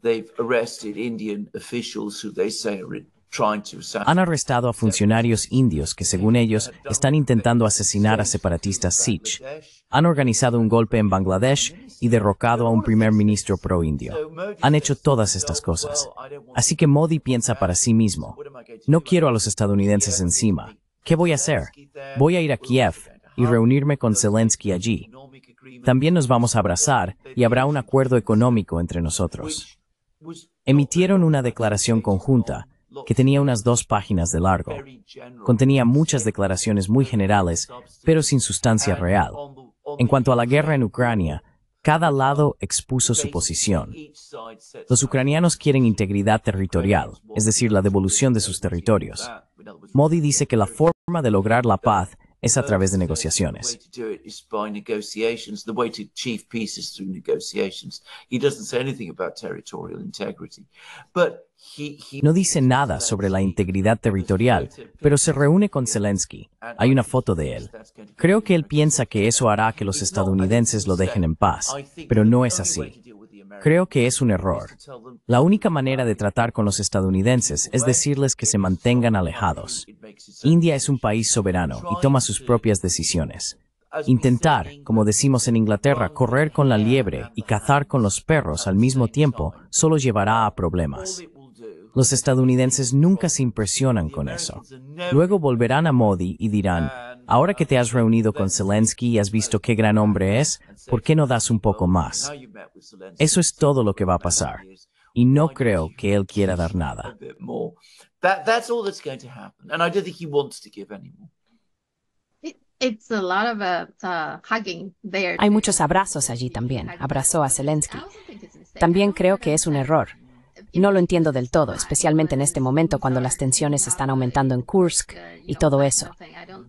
They've arrested Indian officials who they say are han arrestado a funcionarios indios que, según ellos, están intentando asesinar a separatistas Sikh. Han organizado un golpe en Bangladesh y derrocado a un primer ministro pro-indio. Han hecho todas estas cosas. Así que Modi piensa para sí mismo, no quiero a los estadounidenses encima. ¿Qué voy a hacer? Voy a ir a Kiev y reunirme con Zelensky allí. También nos vamos a abrazar y habrá un acuerdo económico entre nosotros. Emitieron una declaración conjunta que tenía unas dos páginas de largo. Contenía muchas declaraciones muy generales, pero sin sustancia real. En cuanto a la guerra en Ucrania, cada lado expuso su posición. Los ucranianos quieren integridad territorial, es decir, la devolución de sus territorios. Modi dice que la forma de lograr la paz es a través de negociaciones. No dice nada sobre la integridad territorial, pero se reúne con Zelensky. Hay una foto de él. Creo que él piensa que eso hará que los estadounidenses lo dejen en paz, pero no es así. Creo que es un error. La única manera de tratar con los estadounidenses es decirles que se mantengan alejados. India es un país soberano y toma sus propias decisiones. Intentar, como decimos en Inglaterra, correr con la liebre y cazar con los perros al mismo tiempo solo llevará a problemas. Los estadounidenses nunca se impresionan con eso. Luego volverán a Modi y dirán, Ahora que te has reunido con Zelensky y has visto qué gran hombre es, ¿por qué no das un poco más? Eso es todo lo que va a pasar. Y no creo que él quiera dar nada. Uh, uh, Hay muchos abrazos allí también. Abrazó a Zelensky. También creo que es un error no lo entiendo del todo, especialmente en este momento cuando las tensiones están aumentando en Kursk y todo eso.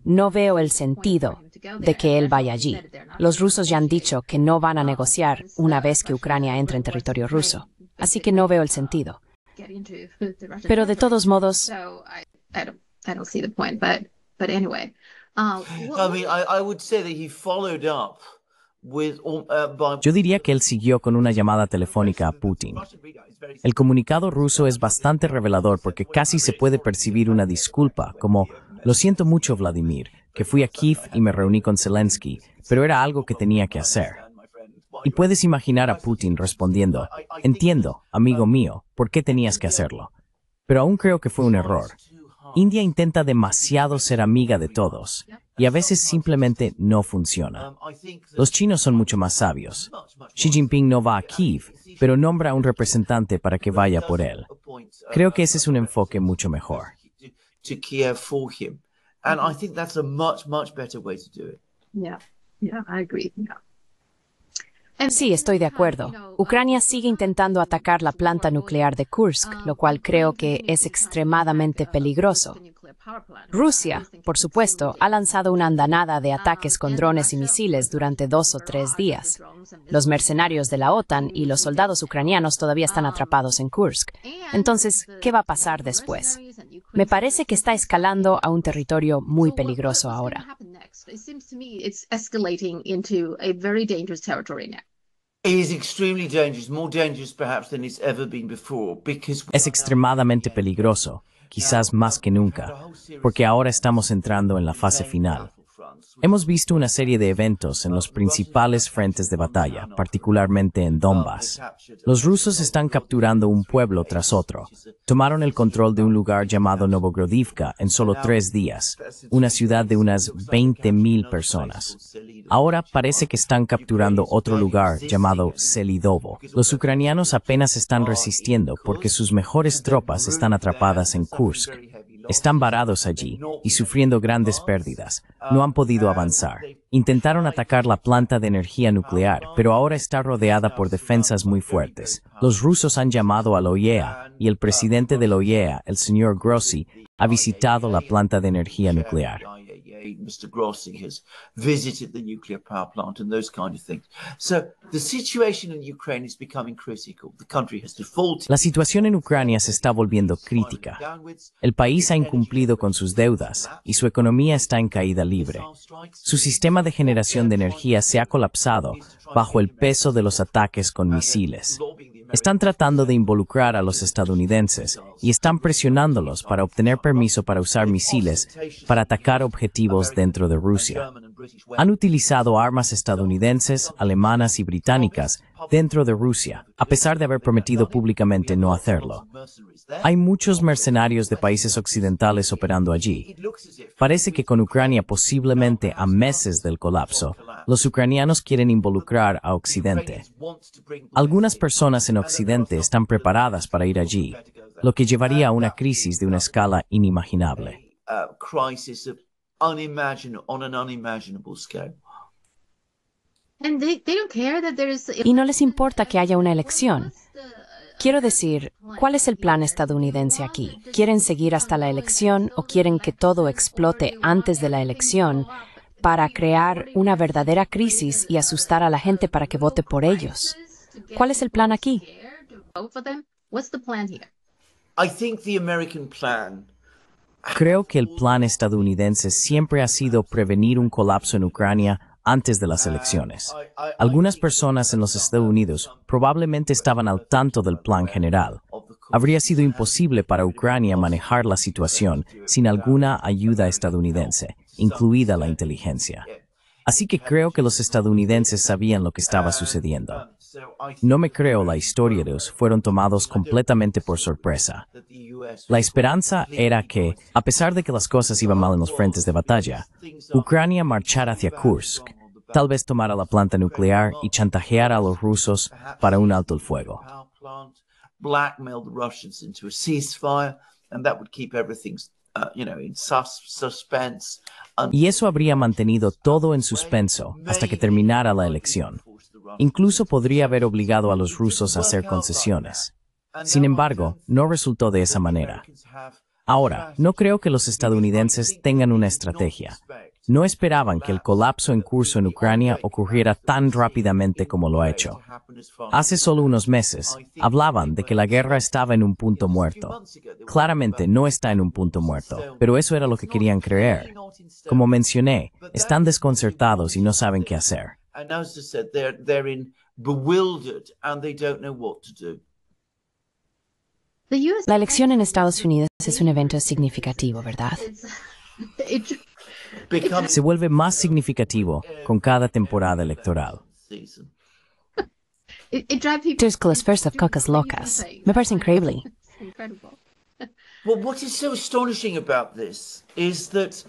No veo el sentido de que él vaya allí. Los rusos ya han dicho que no van a negociar una vez que Ucrania entre en territorio ruso. Así que no veo el sentido. Pero de todos modos... Yo diría que él siguió con una llamada telefónica a Putin. El comunicado ruso es bastante revelador porque casi se puede percibir una disculpa, como lo siento mucho Vladimir, que fui a Kiev y me reuní con Zelensky, pero era algo que tenía que hacer. Y puedes imaginar a Putin respondiendo, entiendo, amigo mío, por qué tenías que hacerlo. Pero aún creo que fue un error. India intenta demasiado ser amiga de todos, y a veces simplemente no funciona. Los chinos son mucho más sabios. Xi Jinping no va a Kiev, pero nombra a un representante para que vaya por él. Creo que ese es un enfoque mucho mejor. Yeah, yeah, I agree. Sí, estoy de acuerdo. Ucrania sigue intentando atacar la planta nuclear de Kursk, lo cual creo que es extremadamente peligroso. Rusia, por supuesto, ha lanzado una andanada de ataques con drones y misiles durante dos o tres días. Los mercenarios de la OTAN y los soldados ucranianos todavía están atrapados en Kursk. Entonces, ¿qué va a pasar después? Me parece que está escalando a un territorio muy peligroso ahora. Es extremadamente peligroso, quizás más que nunca, porque ahora estamos entrando en la fase final. Hemos visto una serie de eventos en los principales frentes de batalla, particularmente en Donbass. Los rusos están capturando un pueblo tras otro. Tomaron el control de un lugar llamado Novogrodivka en solo tres días, una ciudad de unas 20.000 personas. Ahora parece que están capturando otro lugar llamado Selidovo. Los ucranianos apenas están resistiendo porque sus mejores tropas están atrapadas en Kursk. Están varados allí y sufriendo grandes pérdidas. No han podido avanzar. Intentaron atacar la planta de energía nuclear, pero ahora está rodeada por defensas muy fuertes. Los rusos han llamado a la OIEA y el presidente de la OIEA, el señor Grossi, ha visitado la planta de energía nuclear. La situación en Ucrania se está volviendo crítica. El país ha incumplido con sus deudas y su economía está en caída libre. Su sistema de generación de energía se ha colapsado bajo el peso de los ataques con misiles. Están tratando de involucrar a los estadounidenses y están presionándolos para obtener permiso para usar misiles para atacar objetivos dentro de Rusia. Han utilizado armas estadounidenses, alemanas y británicas dentro de Rusia, a pesar de haber prometido públicamente no hacerlo. Hay muchos mercenarios de países occidentales operando allí. Parece que con Ucrania posiblemente a meses del colapso, los ucranianos quieren involucrar a Occidente. Algunas personas en Occidente están preparadas para ir allí, lo que llevaría a una crisis de una escala inimaginable. Y no les importa que haya una elección. Quiero decir, ¿cuál es el plan estadounidense aquí? ¿Quieren seguir hasta la elección o quieren que todo explote antes de la elección para crear una verdadera crisis y asustar a la gente para que vote por ellos? ¿Cuál es el plan aquí? I think the American plan Creo que el plan estadounidense siempre ha sido prevenir un colapso en Ucrania antes de las elecciones. Algunas personas en los Estados Unidos probablemente estaban al tanto del plan general. Habría sido imposible para Ucrania manejar la situación sin alguna ayuda estadounidense, incluida la inteligencia. Así que creo que los estadounidenses sabían lo que estaba sucediendo. No me creo la historia de los fueron tomados completamente por sorpresa. La esperanza era que, a pesar de que las cosas iban mal en los frentes de batalla, Ucrania marchara hacia Kursk, tal vez tomara la planta nuclear y chantajeara a los rusos para un alto el fuego. Y eso habría mantenido todo en suspenso hasta que terminara la elección. Incluso podría haber obligado a los rusos a hacer concesiones. Sin embargo, no resultó de esa manera. Ahora, no creo que los estadounidenses tengan una estrategia. No esperaban que el colapso en curso en Ucrania ocurriera tan rápidamente como lo ha hecho. Hace solo unos meses, hablaban de que la guerra estaba en un punto muerto. Claramente no está en un punto muerto, pero eso era lo que querían creer. Como mencioné, están desconcertados y no saben qué hacer. I now just said they're they're in bewildered and they don't know what to do. La elección en Estados Unidos es un evento significativo, ¿verdad? Se vuelve más significativo con cada temporada electoral. There's first of cocas locas. Me parece increíble. Well, what is so astonishing about this is that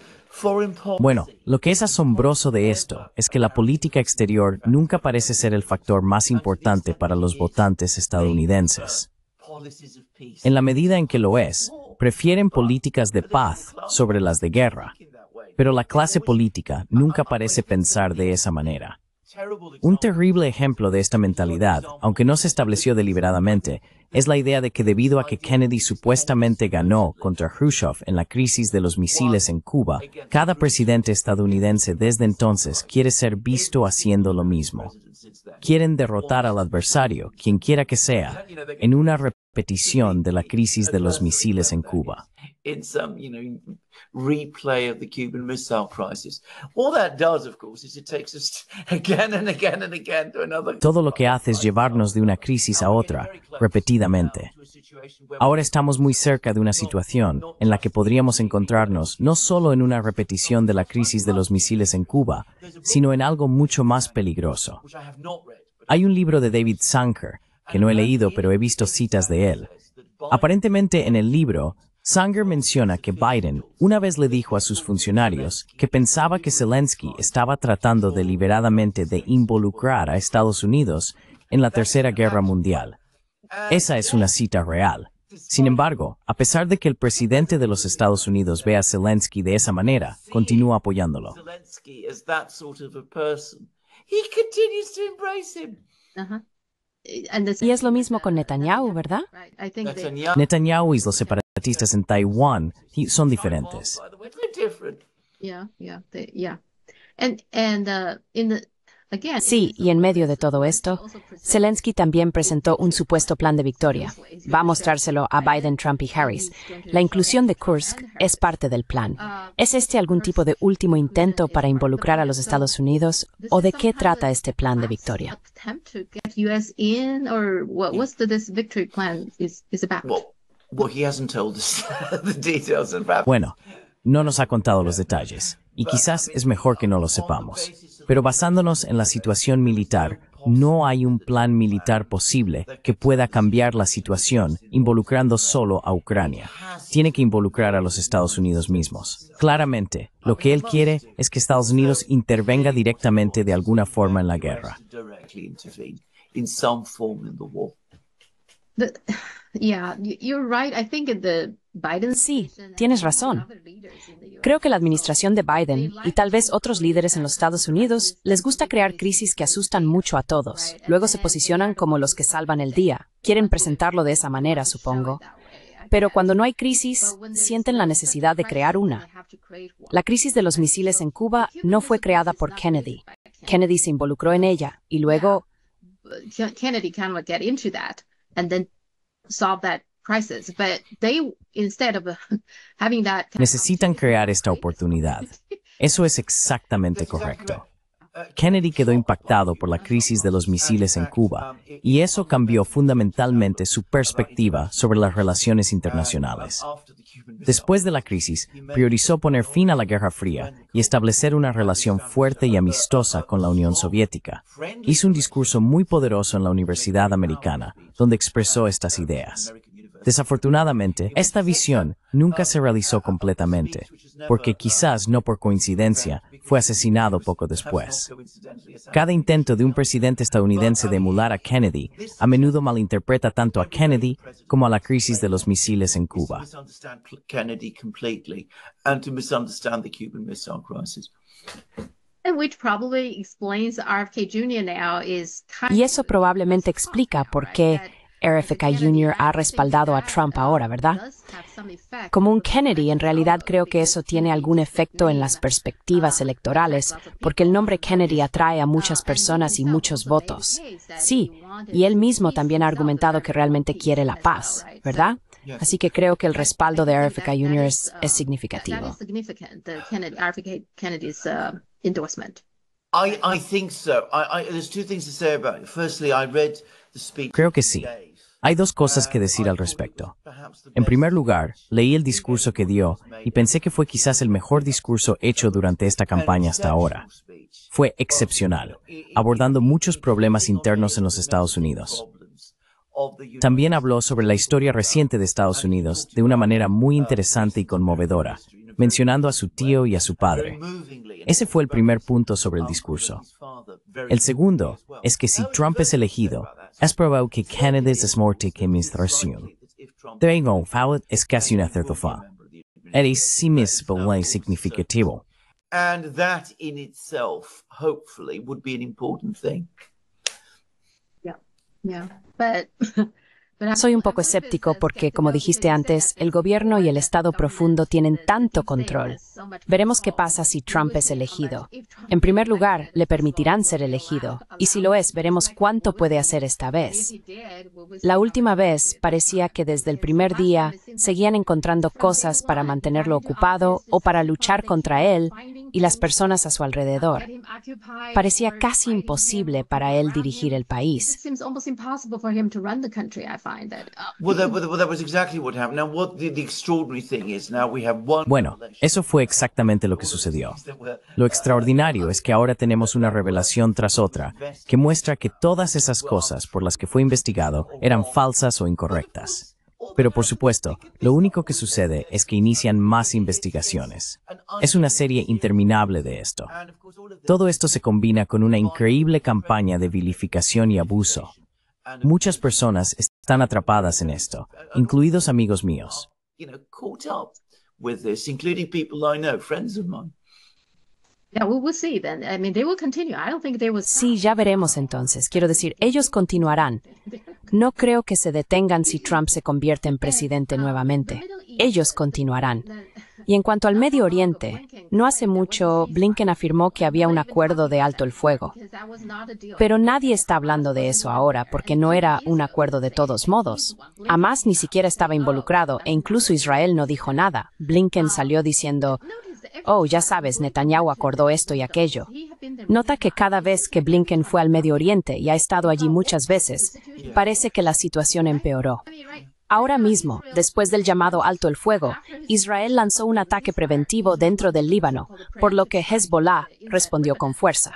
Bueno, lo que es asombroso de esto es que la política exterior nunca parece ser el factor más importante para los votantes estadounidenses. En la medida en que lo es, prefieren políticas de paz sobre las de guerra, pero la clase política nunca parece pensar de esa manera. Un terrible ejemplo de esta mentalidad, aunque no se estableció deliberadamente, es la idea de que debido a que Kennedy supuestamente ganó contra Khrushchev en la crisis de los misiles en Cuba, cada presidente estadounidense desde entonces quiere ser visto haciendo lo mismo. Quieren derrotar al adversario, quien quiera que sea, en una repetición de la crisis de los misiles en Cuba in some, replay of the Cuban Missile Crisis. All that does, Todo lo que hace es llevarnos de una crisis a otra, repetidamente. Ahora estamos muy cerca de una situación en la que podríamos encontrarnos no solo en una repetición de la crisis de los misiles en Cuba, sino en algo mucho más peligroso. Hay un libro de David Sanker que no he leído, pero he visto citas de él. Aparentemente en el libro Sanger menciona que Biden una vez le dijo a sus funcionarios que pensaba que Zelensky estaba tratando deliberadamente de involucrar a Estados Unidos en la Tercera Guerra Mundial. Esa es una cita real. Sin embargo, a pesar de que el presidente de los Estados Unidos ve a Zelensky de esa manera, continúa apoyándolo. Y es lo mismo con Netanyahu, ¿verdad? Netanyahu y los separatistas en Taiwán son diferentes. Sí, y en medio de todo esto, Zelensky también presentó un supuesto plan de victoria. Va a mostrárselo a Biden, Trump y Harris. La inclusión de Kursk es parte del plan. Ah, ¿Es este algún tipo de último intento para involucrar a los Estados Unidos o de qué trata este plan de victoria? Bueno, no nos ha contado los detalles y quizás es mejor que no lo sepamos. Pero basándonos en la situación militar, no hay un plan militar posible que pueda cambiar la situación involucrando solo a Ucrania. Tiene que involucrar a los Estados Unidos mismos. Claramente, lo que él quiere es que Estados Unidos intervenga directamente de alguna forma en la guerra. yeah, you're right. I Sí, tienes razón. Creo que la administración de Biden y tal vez otros líderes en los Estados Unidos les gusta crear crisis que asustan mucho a todos. Luego se posicionan como los que salvan el día. Quieren presentarlo de esa manera, supongo. Pero cuando no hay crisis, sienten la necesidad de crear una. La crisis de los misiles en Cuba no fue creada por Kennedy. Kennedy se involucró en ella y luego... Kennedy Necesitan crear esta oportunidad. Eso es exactamente correcto. Kennedy quedó impactado por la crisis de los misiles en Cuba um, y eso cambió fundamentalmente su uh, perspectiva sobre las relaciones uh, internacionales. Después de la crisis, priorizó poner fin a la Guerra Fría y establecer una relación fuerte y uh, amistosa con la Unión Soviética. Hizo un discurso muy poderoso en la Universidad Americana, donde expresó estas ideas. Desafortunadamente, esta visión nunca se realizó completamente, porque quizás no por coincidencia fue asesinado poco después. Cada intento de un presidente estadounidense de emular a Kennedy a menudo malinterpreta tanto a Kennedy como a la crisis de los misiles en Cuba. Y eso probablemente explica por qué RFK Jr. ha respaldado a Trump ahora, ¿verdad? Como un Kennedy, en realidad creo que eso tiene algún efecto en las perspectivas electorales, porque el nombre Kennedy atrae a muchas personas y muchos votos. Sí, y él mismo también ha argumentado que realmente quiere la paz, ¿verdad? Así que creo que el respaldo de RFK Jr. es, es significativo. Creo que sí. Hay dos cosas que decir al respecto. En primer lugar, leí el discurso que dio y pensé que fue quizás el mejor discurso hecho durante esta campaña hasta ahora. Fue excepcional, abordando muchos problemas internos en los Estados Unidos. También habló sobre la historia reciente de Estados Unidos de una manera muy interesante y conmovedora, mencionando a su tío y a su padre. Ese fue el primer punto sobre el discurso. El segundo es que si Trump es elegido, es probable que Canadá desmorte que administración. Dragon Fowler es casi una tercera. Él es sí mismo es significativo. And that in itself, hopefully, would be an important thing. Yeah, yeah, but Soy un poco escéptico porque, como dijiste antes, el gobierno y el Estado profundo tienen tanto control. Veremos qué pasa si Trump es elegido. En primer lugar, le permitirán ser elegido, y si lo es, veremos cuánto puede hacer esta vez. La última vez parecía que desde el primer día seguían encontrando cosas para mantenerlo ocupado o para luchar contra él, y las personas a su alrededor. Parecía casi imposible para él dirigir el país. Bueno, eso fue exactamente lo que sucedió. Lo extraordinario es que ahora tenemos una revelación tras otra que muestra que todas esas cosas por las que fue investigado eran falsas o incorrectas. Pero por supuesto, lo único que sucede es que inician más investigaciones. Es una serie interminable de esto. Todo esto se combina con una increíble campaña de vilificación y abuso. Muchas personas están atrapadas en esto, incluidos amigos míos. Sí, ya veremos entonces. Quiero decir, ellos continuarán. No creo que se detengan si Trump se convierte en presidente nuevamente. Ellos continuarán. Y en cuanto al Medio Oriente, no hace mucho Blinken afirmó que había un acuerdo de alto el fuego. Pero nadie está hablando de eso ahora porque no era un acuerdo de todos modos. Hamas ni siquiera estaba involucrado e incluso Israel no dijo nada. Blinken salió diciendo, oh, ya sabes, Netanyahu acordó esto y aquello. Nota que cada vez que Blinken fue al Medio Oriente y ha estado allí muchas veces, parece que la situación empeoró. Ahora mismo, después del llamado alto el fuego, Israel lanzó un ataque preventivo dentro del Líbano, por lo que Hezbollah respondió con fuerza.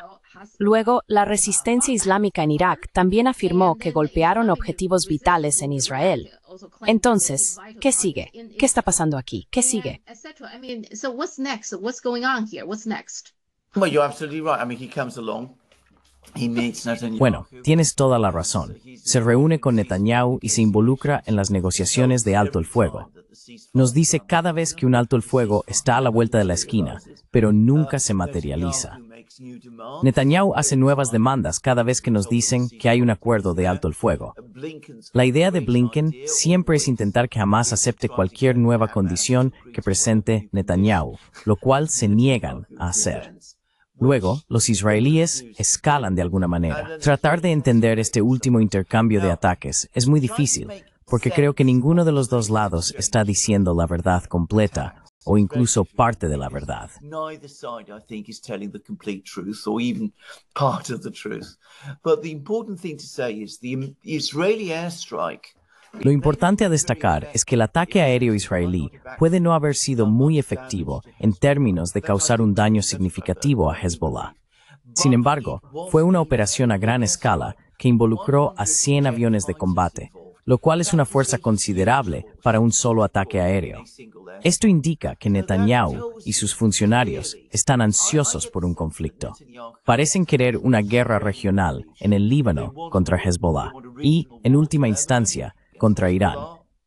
Luego, la resistencia islámica en Irak también afirmó que golpearon objetivos vitales en Israel. Entonces, ¿qué sigue? ¿Qué está pasando aquí? ¿Qué sigue? absolutely right. I mean, bueno, tienes toda la razón. Se reúne con Netanyahu y se involucra en las negociaciones de alto el fuego. Nos dice cada vez que un alto el fuego está a la vuelta de la esquina, pero nunca se materializa. Netanyahu hace nuevas demandas cada vez que nos dicen que hay un acuerdo de alto el fuego. La idea de Blinken siempre es intentar que jamás acepte cualquier nueva condición que presente Netanyahu, lo cual se niegan a hacer. Luego, los israelíes escalan de alguna manera. Tratar de entender este último intercambio de ataques es muy difícil, porque creo que ninguno de los dos lados está diciendo la verdad completa o incluso parte de la verdad. But the important thing to say is the Israeli airstrike lo importante a destacar es que el ataque aéreo israelí puede no haber sido muy efectivo en términos de causar un daño significativo a Hezbollah. Sin embargo, fue una operación a gran escala que involucró a 100 aviones de combate, lo cual es una fuerza considerable para un solo ataque aéreo. Esto indica que Netanyahu y sus funcionarios están ansiosos por un conflicto. Parecen querer una guerra regional en el Líbano contra Hezbollah y, en última instancia, contra Irán.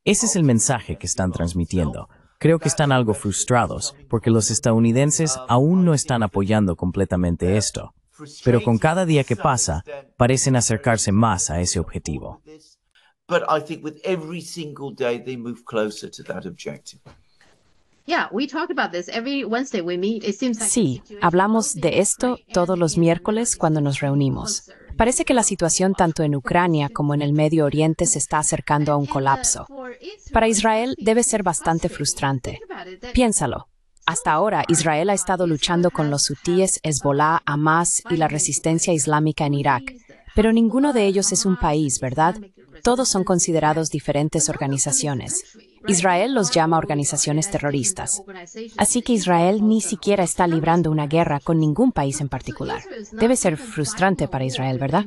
Ese es el mensaje que están transmitiendo. Creo que están algo frustrados porque los estadounidenses aún no están apoyando completamente esto, pero con cada día que pasa parecen acercarse más a ese objetivo. Sí, hablamos de esto todos los miércoles cuando nos reunimos. Parece que la situación tanto en Ucrania como en el Medio Oriente se está acercando a un uh, colapso. Para Israel debe ser bastante frustrante. Piénsalo. Hasta ahora, Israel ha estado luchando con los hutíes, Hezbollah, Hamas y la resistencia islámica en Irak. Pero ninguno de ellos es un país, ¿verdad? Todos son considerados diferentes organizaciones. Israel los llama organizaciones terroristas. Así que Israel ni siquiera está librando una guerra con ningún país en particular. Debe ser frustrante para Israel, ¿verdad?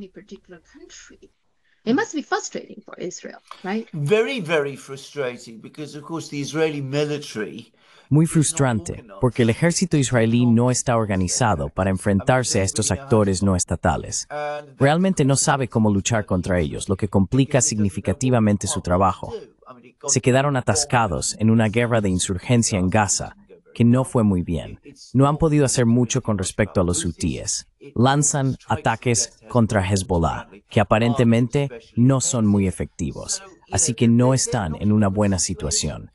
muy frustrante, porque el ejército israelí no está organizado para enfrentarse a estos actores no estatales. Realmente no sabe cómo luchar contra ellos, lo que complica significativamente su trabajo se quedaron atascados en una guerra de insurgencia en Gaza que no fue muy bien. No han podido hacer mucho con respecto a los hutíes. Lanzan ataques contra Hezbollah, que aparentemente no son muy efectivos, así que no están en una buena situación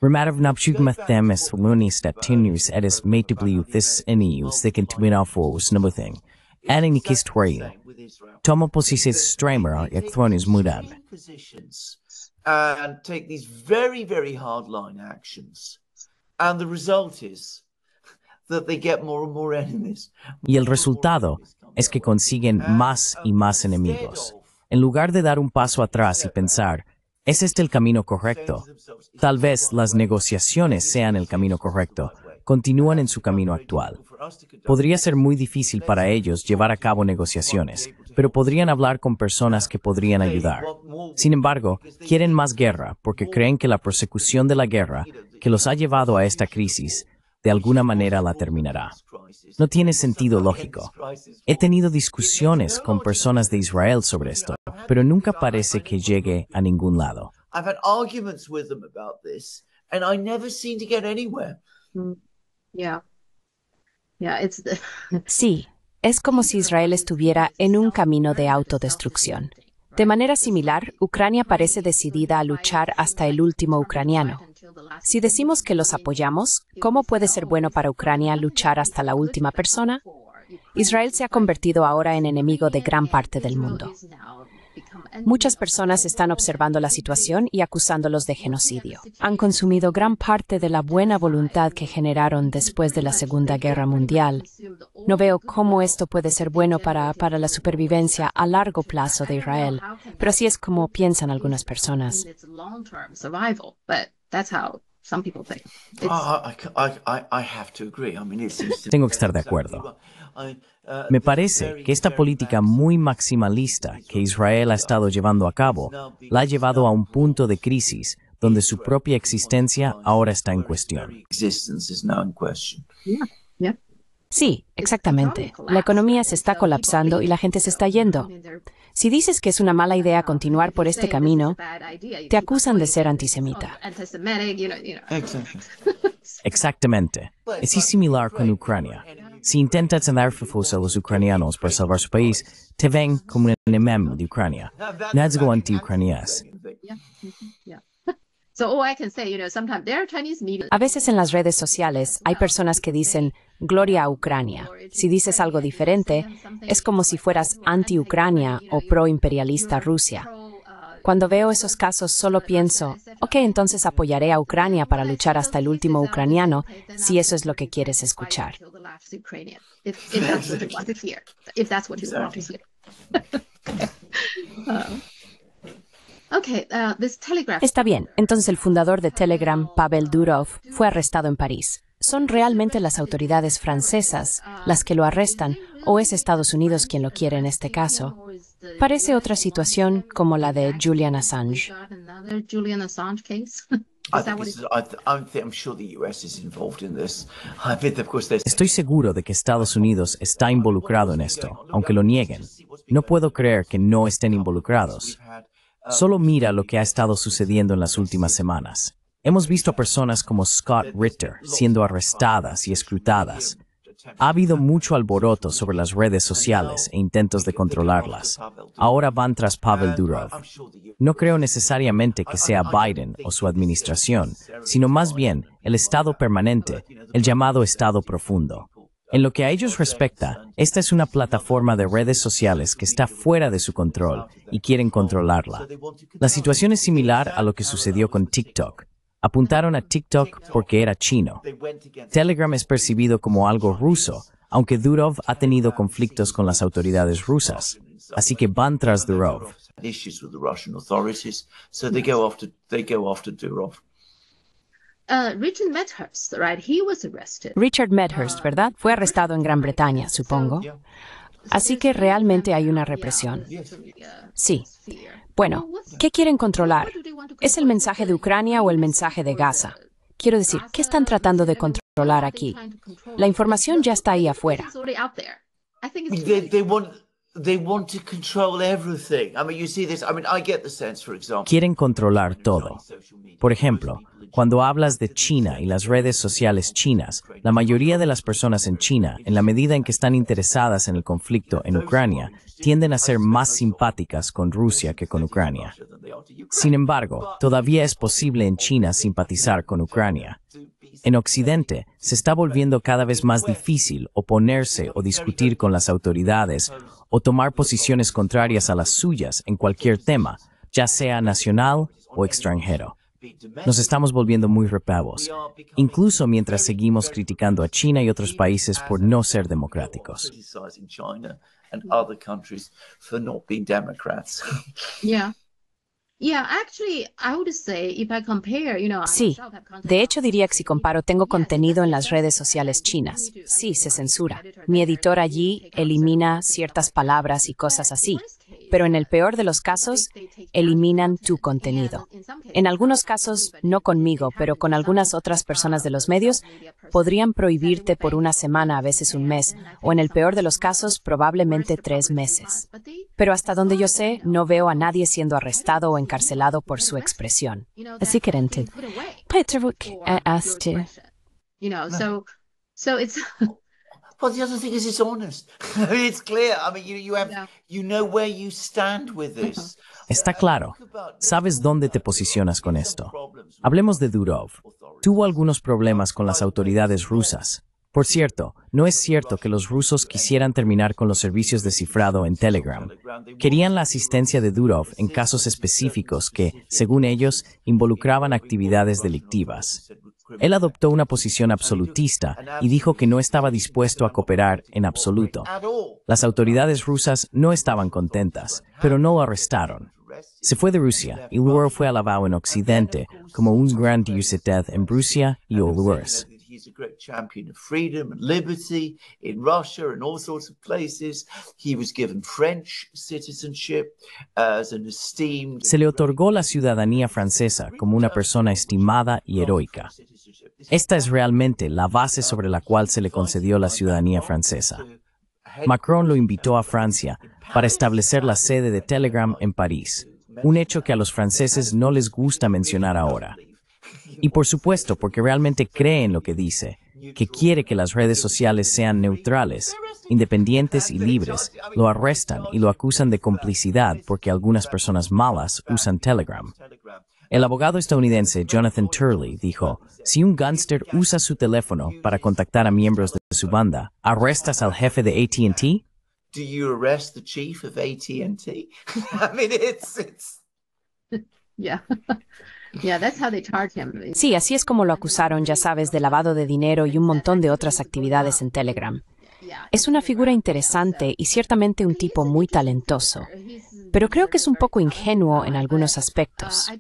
and take these very, very Y el resultado es que consiguen más y más enemigos. En lugar de dar un paso atrás y pensar, ¿es este el camino correcto? Tal vez las negociaciones sean el camino correcto. Continúan en su camino actual. Podría ser muy difícil para ellos llevar a cabo negociaciones, pero podrían hablar con personas que podrían ayudar. Sin embargo, quieren más guerra porque creen que la persecución de la guerra que los ha llevado a esta crisis de alguna manera la terminará. No tiene sentido lógico. He tenido discusiones con personas de Israel sobre esto, pero nunca parece que llegue a ningún lado. Sí, es como si Israel estuviera en un camino de autodestrucción. De manera similar, Ucrania parece decidida a luchar hasta el último ucraniano. Si decimos que los apoyamos, ¿cómo puede ser bueno para Ucrania luchar hasta la última persona? Israel se ha convertido ahora en enemigo de gran parte del mundo. Muchas personas están observando la situación y acusándolos de genocidio. Han consumido gran parte de la buena voluntad que generaron después de la Segunda Guerra Mundial. No veo cómo esto puede ser bueno para, la supervivencia a largo plazo de Israel, pero así es como piensan algunas personas. Tengo que estar de acuerdo. Me parece que esta política muy maximalista que Israel ha estado llevando a cabo la ha llevado a un punto de crisis donde su propia existencia ahora está en cuestión. Sí, exactamente. La economía se está colapsando y la gente se está yendo. Si dices que es una mala idea continuar por este camino, te acusan de ser antisemita. Exactamente. Es similar con Ucrania. Si intentas dar a los ucranianos para salvar su país, te ven como un enemigo de Ucrania. anti-Ucrania oh, a veces en las redes sociales hay personas que dicen Gloria a Ucrania. Si dices algo diferente, es como si fueras anti-Ucrania o pro-imperialista Rusia. Cuando veo esos casos solo pienso, ok, entonces apoyaré a Ucrania para luchar hasta el último ucraniano, si eso es lo que quieres escuchar. Está bien, entonces el fundador de Telegram, Pavel Durov, fue arrestado en París. ¿Son realmente las autoridades francesas las que lo arrestan o es Estados Unidos quien lo quiere en este caso? Parece otra situación como la de Julian Assange. Estoy seguro de que Estados Unidos está involucrado en esto, aunque lo nieguen. No puedo creer que no estén involucrados. Solo mira lo que ha estado sucediendo en las últimas semanas. Hemos visto a personas como Scott Ritter siendo arrestadas y escrutadas, ha habido mucho alboroto sobre las redes sociales e intentos de controlarlas. Ahora van tras Pavel Durov. No creo necesariamente que sea Biden o su administración, sino más bien el Estado permanente, el llamado Estado profundo. En lo que a ellos respecta, esta es una plataforma de redes sociales que está fuera de su control y quieren controlarla. La situación es similar a lo que sucedió con TikTok, Apuntaron a TikTok porque era chino. Telegram es percibido como algo ruso, aunque Durov ha tenido conflictos con las autoridades rusas. Así que van tras Durov. Richard Medhurst, ¿verdad? Fue arrestado en Gran Bretaña, supongo. Así que realmente hay una represión. Sí. Bueno, ¿qué quieren controlar? ¿Es el mensaje de Ucrania o el mensaje de Gaza? Quiero decir, ¿qué están tratando de controlar aquí? La información ya está ahí afuera. Quieren controlar todo. Por ejemplo, cuando hablas de China y las redes sociales chinas, la mayoría de las personas en China, en la medida en que están interesadas en el conflicto en Ucrania, tienden a ser más simpáticas con Rusia que con Ucrania. Sin embargo, todavía es posible en China simpatizar con Ucrania. En Occidente, se está volviendo cada vez más difícil oponerse o discutir con las autoridades o tomar posiciones contrarias a las suyas en cualquier tema, ya sea nacional o extranjero. Nos estamos volviendo muy repavos, incluso mientras seguimos criticando a China y otros países por no ser democráticos. Sí, de hecho diría que si comparo, tengo contenido en las redes sociales chinas. Sí, se censura. Mi editor allí elimina ciertas palabras y cosas así pero en el peor de los casos, eliminan tu contenido. En algunos casos, no conmigo, pero con algunas otras personas de los medios, podrían prohibirte por una semana, a veces un mes, o en el peor de los casos, probablemente tres meses. Pero hasta donde yo sé, no veo a nadie siendo arrestado o encarcelado por su expresión. Así que, Peter, ¿qué eh, Está claro. Sabes dónde te posicionas con esto. Hablemos de Durov. Tuvo algunos problemas con las autoridades rusas. Por cierto, no es cierto que los rusos quisieran terminar con los servicios de cifrado en Telegram. Querían la asistencia de Durov en casos específicos que, según ellos, involucraban actividades delictivas. Él adoptó una posición absolutista y dijo que no estaba dispuesto a cooperar en absoluto. Las autoridades rusas no estaban contentas, pero no lo arrestaron. Se fue de Rusia y luego fue alabado en Occidente como un gran diositez en Rusia y Se le otorgó la ciudadanía francesa como una persona estimada y heroica. Esta es realmente la base sobre la cual se le concedió la ciudadanía francesa. Macron lo invitó a Francia para establecer la sede de Telegram en París, un hecho que a los franceses no les gusta mencionar ahora. Y por supuesto, porque realmente cree en lo que dice, que quiere que las redes sociales sean neutrales, independientes y libres, lo arrestan y lo acusan de complicidad porque algunas personas malas usan Telegram. El abogado estadounidense Jonathan Turley dijo, si un gángster usa su teléfono para contactar a miembros de su banda, ¿arrestas al jefe de ATT? Sí, así es como lo acusaron, ya sabes, de lavado de dinero y un montón de otras actividades en Telegram. Es una figura interesante y ciertamente un tipo muy talentoso, pero creo que es un poco ingenuo en algunos aspectos. Uh,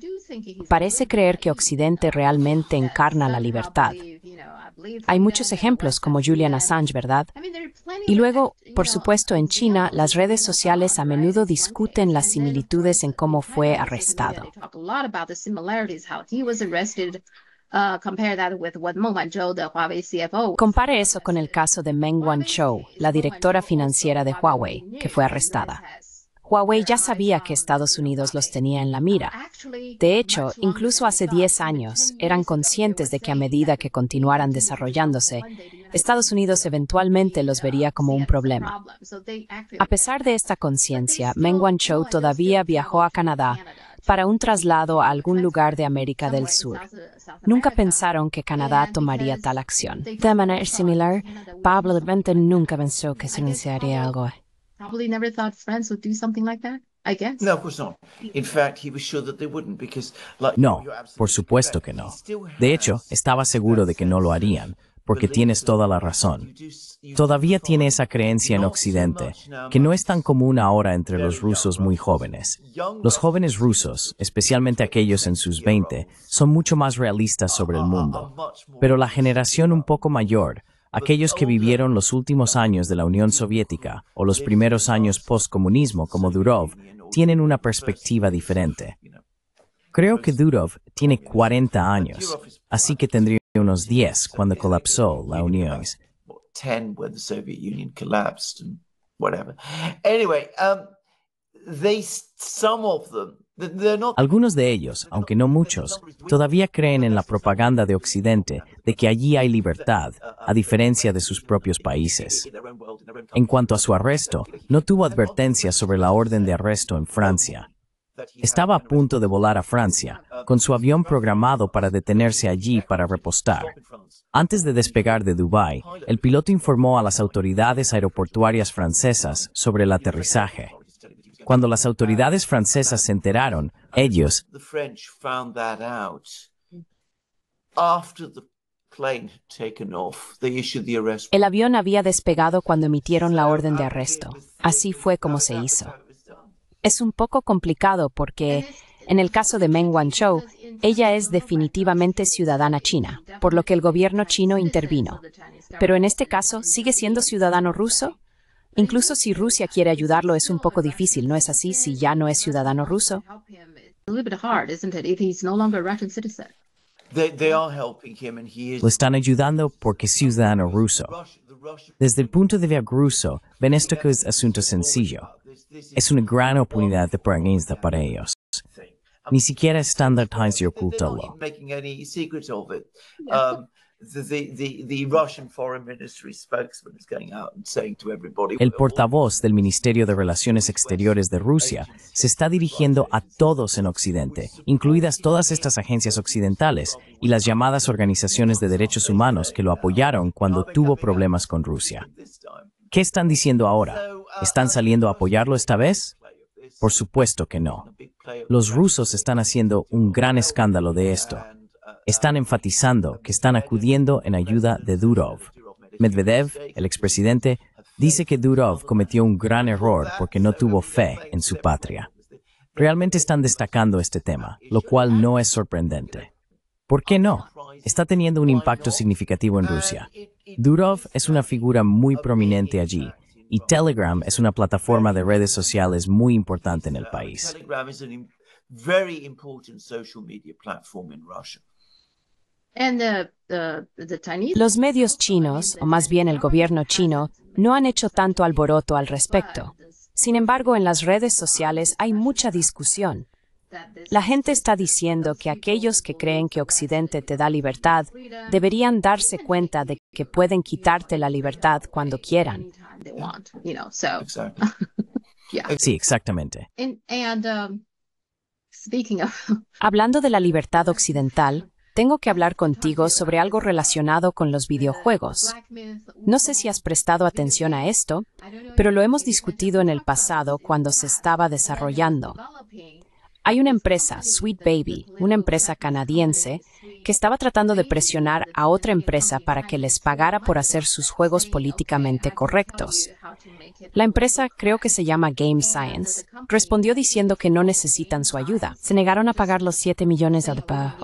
Parece creer que Occidente realmente encarna la libertad. Hay muchos ejemplos como Julian Assange, ¿verdad? Y luego, por supuesto, en China, las redes sociales a menudo discuten las similitudes en cómo fue arrestado. Uh, compare Compare eso con el caso de Meng Wanzhou, la directora financiera de Huawei, que fue arrestada. Huawei ya sabía que Estados Unidos los tenía en la mira. De hecho, incluso hace 10 años eran conscientes de que a medida que continuaran desarrollándose, Estados Unidos eventualmente los vería como un problema. A pesar de esta conciencia, Meng Wanzhou todavía viajó a Canadá para un traslado a algún lugar de América del Sur. Nunca pensaron que Canadá tomaría tal acción. De manera similar, Pablo Vente nunca pensó que se iniciaría algo no, no, por supuesto que no. De hecho, estaba seguro de que no lo harían, porque tienes toda la razón. Todavía tiene esa creencia en Occidente, que no es tan común ahora entre los rusos muy jóvenes. Los jóvenes rusos, especialmente aquellos en sus 20, son mucho más realistas sobre el mundo, pero la generación un poco mayor, aquellos que vivieron los últimos años de la Unión Soviética o los primeros años postcomunismo como Durov tienen una perspectiva diferente. Creo que Durov tiene 40 años, así que tendría unos 10 cuando colapsó la Unión. Anyway, some of them algunos de ellos, aunque no muchos, todavía creen en la propaganda de Occidente de que allí hay libertad, a diferencia de sus propios países. En cuanto a su arresto, no tuvo advertencia sobre la orden de arresto en Francia. Estaba a punto de volar a Francia, con su avión programado para detenerse allí para repostar. Antes de despegar de Dubái, el piloto informó a las autoridades aeroportuarias francesas sobre el aterrizaje. Cuando las autoridades francesas se enteraron, ellos, el avión había despegado cuando emitieron la orden de arresto. Así fue como se hizo. Es un poco complicado porque, en el caso de Meng Wanzhou, ella es definitivamente ciudadana china, por lo que el gobierno chino intervino. Pero en este caso, ¿sigue siendo ciudadano ruso? Incluso si Rusia quiere ayudarlo, es un poco difícil, ¿no es así? Si ya no es ciudadano ruso. Lo están ayudando porque es ciudadano ruso. Desde el punto de vista ruso, ven esto que es asunto sencillo. Es una gran oportunidad de propaganda para ellos. Ni siquiera estándar Times y ocultarlo. El portavoz del Ministerio de Relaciones Exteriores de Rusia se está dirigiendo a todos en Occidente, incluidas todas estas agencias occidentales y las llamadas organizaciones de derechos humanos que lo apoyaron cuando tuvo problemas con Rusia. ¿Qué están diciendo ahora? ¿Están saliendo a apoyarlo esta vez? Por supuesto que no. Los rusos están haciendo un gran escándalo de esto están enfatizando que están acudiendo en ayuda de Durov. Medvedev, el expresidente, dice que Durov cometió un gran error porque no tuvo fe en su patria. Realmente están destacando este tema, lo cual no es sorprendente. ¿Por qué no? Está teniendo un impacto significativo en Rusia. Durov es una figura muy prominente allí y Telegram es una plataforma de redes sociales muy importante en el país. Los medios chinos, o más bien el gobierno chino, no han hecho tanto alboroto al respecto. Sin embargo, en las redes sociales hay mucha discusión. La gente está diciendo que aquellos que creen que Occidente te da libertad deberían darse cuenta de que pueden quitarte la libertad cuando quieran. Sí, exactamente. Um, Hablando de la libertad occidental, tengo que hablar contigo sobre algo relacionado con los videojuegos. No sé si has prestado atención a esto, pero lo hemos discutido en el pasado cuando se estaba desarrollando. Hay una empresa, Sweet Baby, una empresa canadiense, que estaba tratando de presionar a otra empresa para que les pagara por hacer sus juegos políticamente correctos. La empresa, creo que se llama Game Science, respondió diciendo que no necesitan su ayuda. Se negaron a pagar los 7 millones de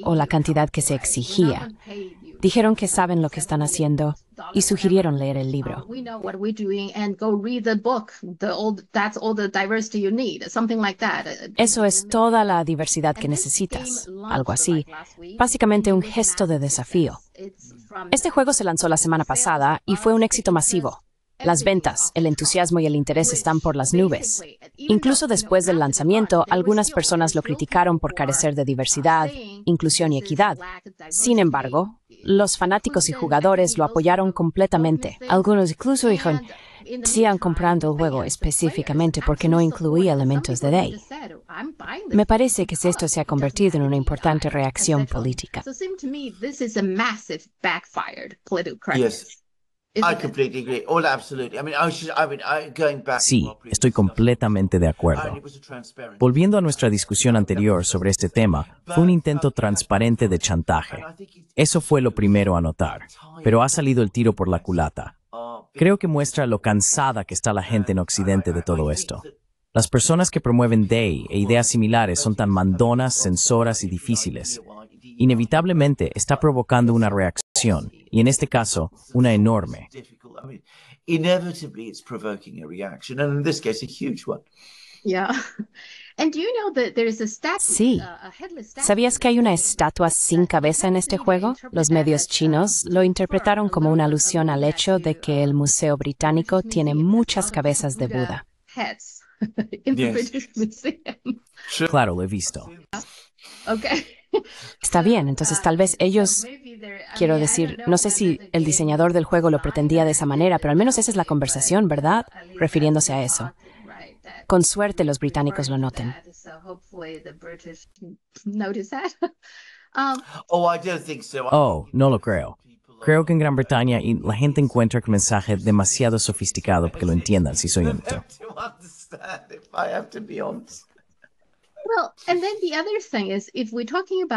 o la cantidad que se exigía. Dijeron que saben lo que están haciendo y sugirieron leer el libro. Eso es toda la diversidad que necesitas, algo así. Básicamente un gesto de desafío. Este juego se lanzó la semana pasada y fue un éxito masivo. Las ventas, el entusiasmo y el interés están por las nubes. Incluso después del lanzamiento, algunas personas lo criticaron por carecer de diversidad, inclusión y equidad. Sin embargo, los fanáticos y jugadores lo apoyaron completamente. Algunos incluso dijeron, sigan comprando el juego específicamente porque no incluía elementos de Day. Me parece que esto se ha convertido en una importante reacción política. Sí, estoy completamente de acuerdo. Volviendo a nuestra discusión anterior sobre este tema, fue un intento transparente de chantaje. Eso fue lo primero a notar, pero ha salido el tiro por la culata. Creo que muestra lo cansada que está la gente en Occidente de todo esto. Las personas que promueven DAY e ideas similares son tan mandonas, censoras y difíciles inevitablemente está provocando una reacción, y en este caso, una enorme. Sí. ¿Sabías que hay una estatua sin cabeza en este juego? Los medios uh, chinos lo interpretaron como una alusión al hecho de que el Museo Británico tiene muchas cabezas de Buda. Claro, lo he visto. Okay. Está bien, entonces tal vez ellos, quiero decir, no sé si el diseñador del juego lo pretendía de esa manera, pero al menos esa es la conversación, ¿verdad? Refiriéndose a eso. Con suerte los británicos lo noten. Oh, oh no lo creo. Creo que en Gran Bretaña la gente encuentra el mensaje demasiado sofisticado para que lo entiendan, si soy honesto.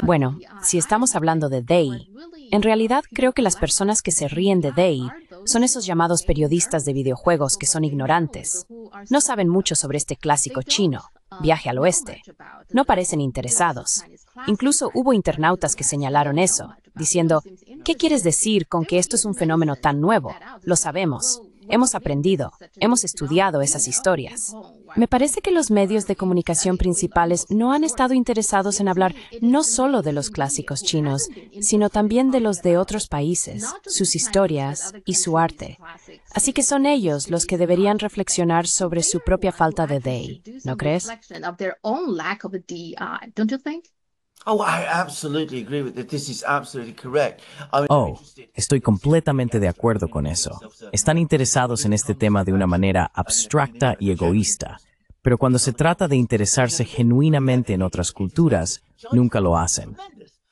Bueno, si estamos hablando de Day, en realidad creo que las personas que se ríen de Day son esos llamados periodistas de videojuegos que son ignorantes. No saben mucho sobre este clásico chino, uh, Viaje al Oeste. No parecen interesados. Incluso hubo internautas que señalaron eso, diciendo, ¿qué quieres decir con que esto es un fenómeno tan nuevo? Lo sabemos. Hemos aprendido, hemos estudiado esas historias. Me parece que los medios de comunicación principales no han estado interesados en hablar no solo de los clásicos chinos, sino también de los de otros países, sus historias y su arte. Así que son ellos los que deberían reflexionar sobre su propia falta de DEI, ¿no crees? Oh, estoy completamente de acuerdo con eso. Están interesados en este tema de una manera abstracta y egoísta, pero cuando se trata de interesarse genuinamente en otras culturas, nunca lo hacen.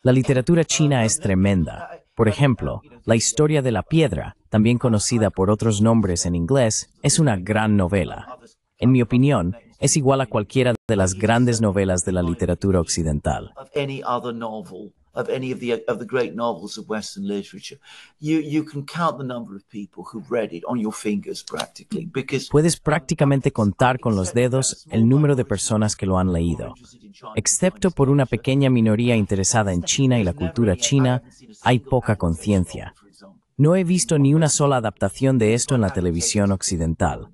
La literatura china es tremenda. Por ejemplo, la historia de la piedra, también conocida por otros nombres en inglés, es una gran novela. En mi opinión, es igual a cualquiera de las grandes novelas de la literatura occidental. puedes prácticamente contar con los dedos el número de personas que lo han leído. Excepto por una pequeña minoría interesada en China y la cultura china, hay poca conciencia. No he visto ni una sola adaptación de esto en la televisión occidental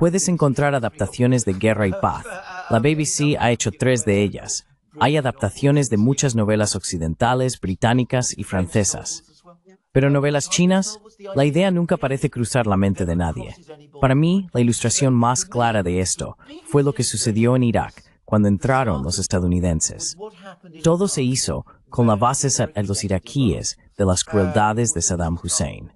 puedes encontrar adaptaciones de Guerra y Paz. La BBC ha hecho tres de ellas. Hay adaptaciones de muchas novelas occidentales, británicas y francesas. Pero novelas chinas, la idea nunca parece cruzar la mente de nadie. Para mí, la ilustración más clara de esto fue lo que sucedió en Irak cuando entraron los estadounidenses. Todo se hizo con la base en los iraquíes de las crueldades de Saddam Hussein.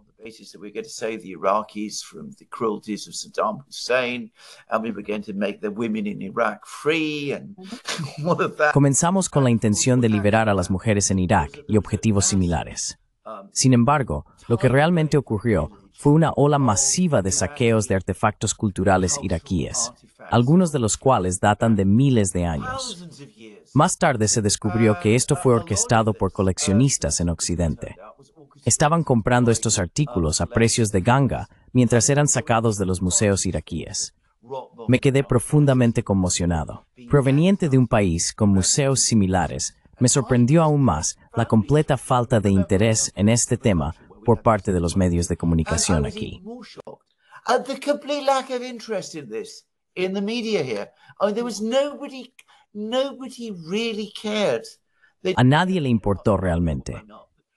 Comenzamos con la intención de liberar a las mujeres en Irak y objetivos similares. Um, Sin embargo, lo que realmente ocurrió fue una ola masiva de saqueos de artefactos culturales iraquíes, algunos de los cuales datan de miles de años. Más tarde se descubrió que esto fue orquestado por coleccionistas en Occidente, estaban comprando estos artículos a precios de ganga mientras eran sacados de los museos iraquíes. Me quedé profundamente conmocionado. Proveniente de un país con museos similares, me sorprendió aún más la completa falta de interés en este tema por parte de los medios de comunicación aquí. A nadie le importó realmente.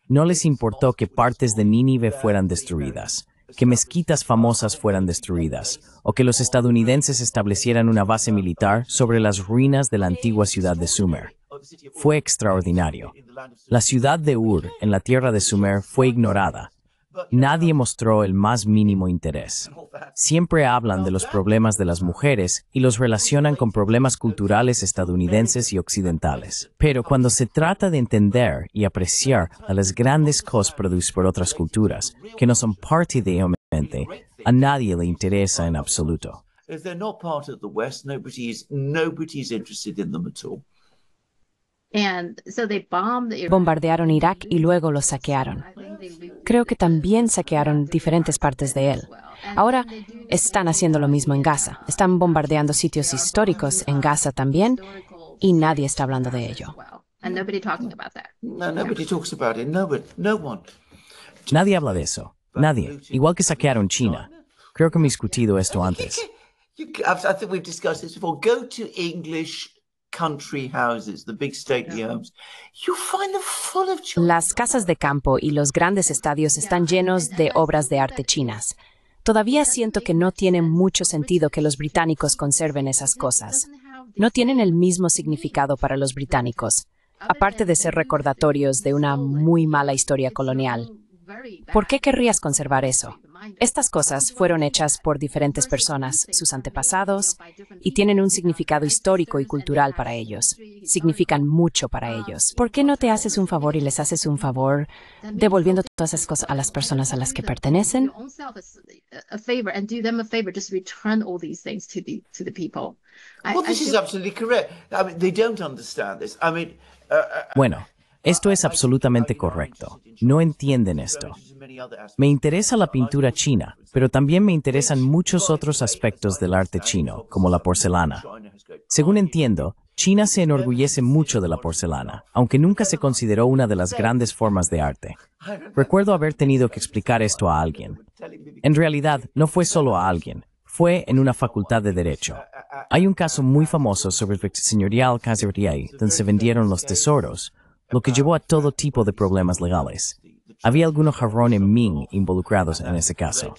No les importó que partes de Nínive fueran destruidas, que mezquitas famosas fueran destruidas, o que los estadounidenses establecieran una base militar sobre las ruinas de la antigua ciudad de Sumer. Fue extraordinario. La ciudad de Ur, en la tierra de Sumer, fue ignorada, Nadie mostró el más mínimo interés. Siempre hablan de los problemas de las mujeres y los relacionan con problemas culturales estadounidenses y occidentales. Pero cuando se trata de entender y apreciar a las grandes cosas producidas por otras culturas, que no son parte de mente, a nadie le interesa en absoluto. Bombardearon Irak y luego lo saquearon. Creo que también saquearon diferentes partes de él. Ahora están haciendo lo mismo en Gaza. Están bombardeando sitios históricos en Gaza también y nadie está hablando de ello. Nadie habla de eso. Nadie. Igual que saquearon China. Creo que hemos discutido esto antes. Las casas de campo y los grandes estadios están llenos de obras de arte chinas. Todavía siento que no tiene mucho sentido que los británicos conserven esas cosas. No tienen el mismo significado para los británicos, aparte de ser recordatorios de una muy mala historia colonial. ¿Por qué querrías conservar eso? Estas cosas fueron hechas por diferentes personas, sus antepasados, y tienen un significado histórico y cultural para ellos. Significan mucho para ellos. ¿Por qué no te haces un favor y les haces un favor devolviendo todas esas cosas a las personas a las que pertenecen? Bueno, esto es absolutamente correcto. No entienden esto. Me interesa la pintura china, pero también me interesan muchos otros aspectos del arte chino, como la porcelana. Según entiendo, China se enorgullece mucho de la porcelana, aunque nunca se consideró una de las grandes formas de arte. Recuerdo haber tenido que explicar esto a alguien. En realidad, no fue solo a alguien, fue en una facultad de Derecho. Hay un caso muy famoso sobre el señorial Caseriei, donde se vendieron los tesoros, lo que llevó a todo tipo de problemas legales. Había algunos jarrones Ming involucrados en ese caso.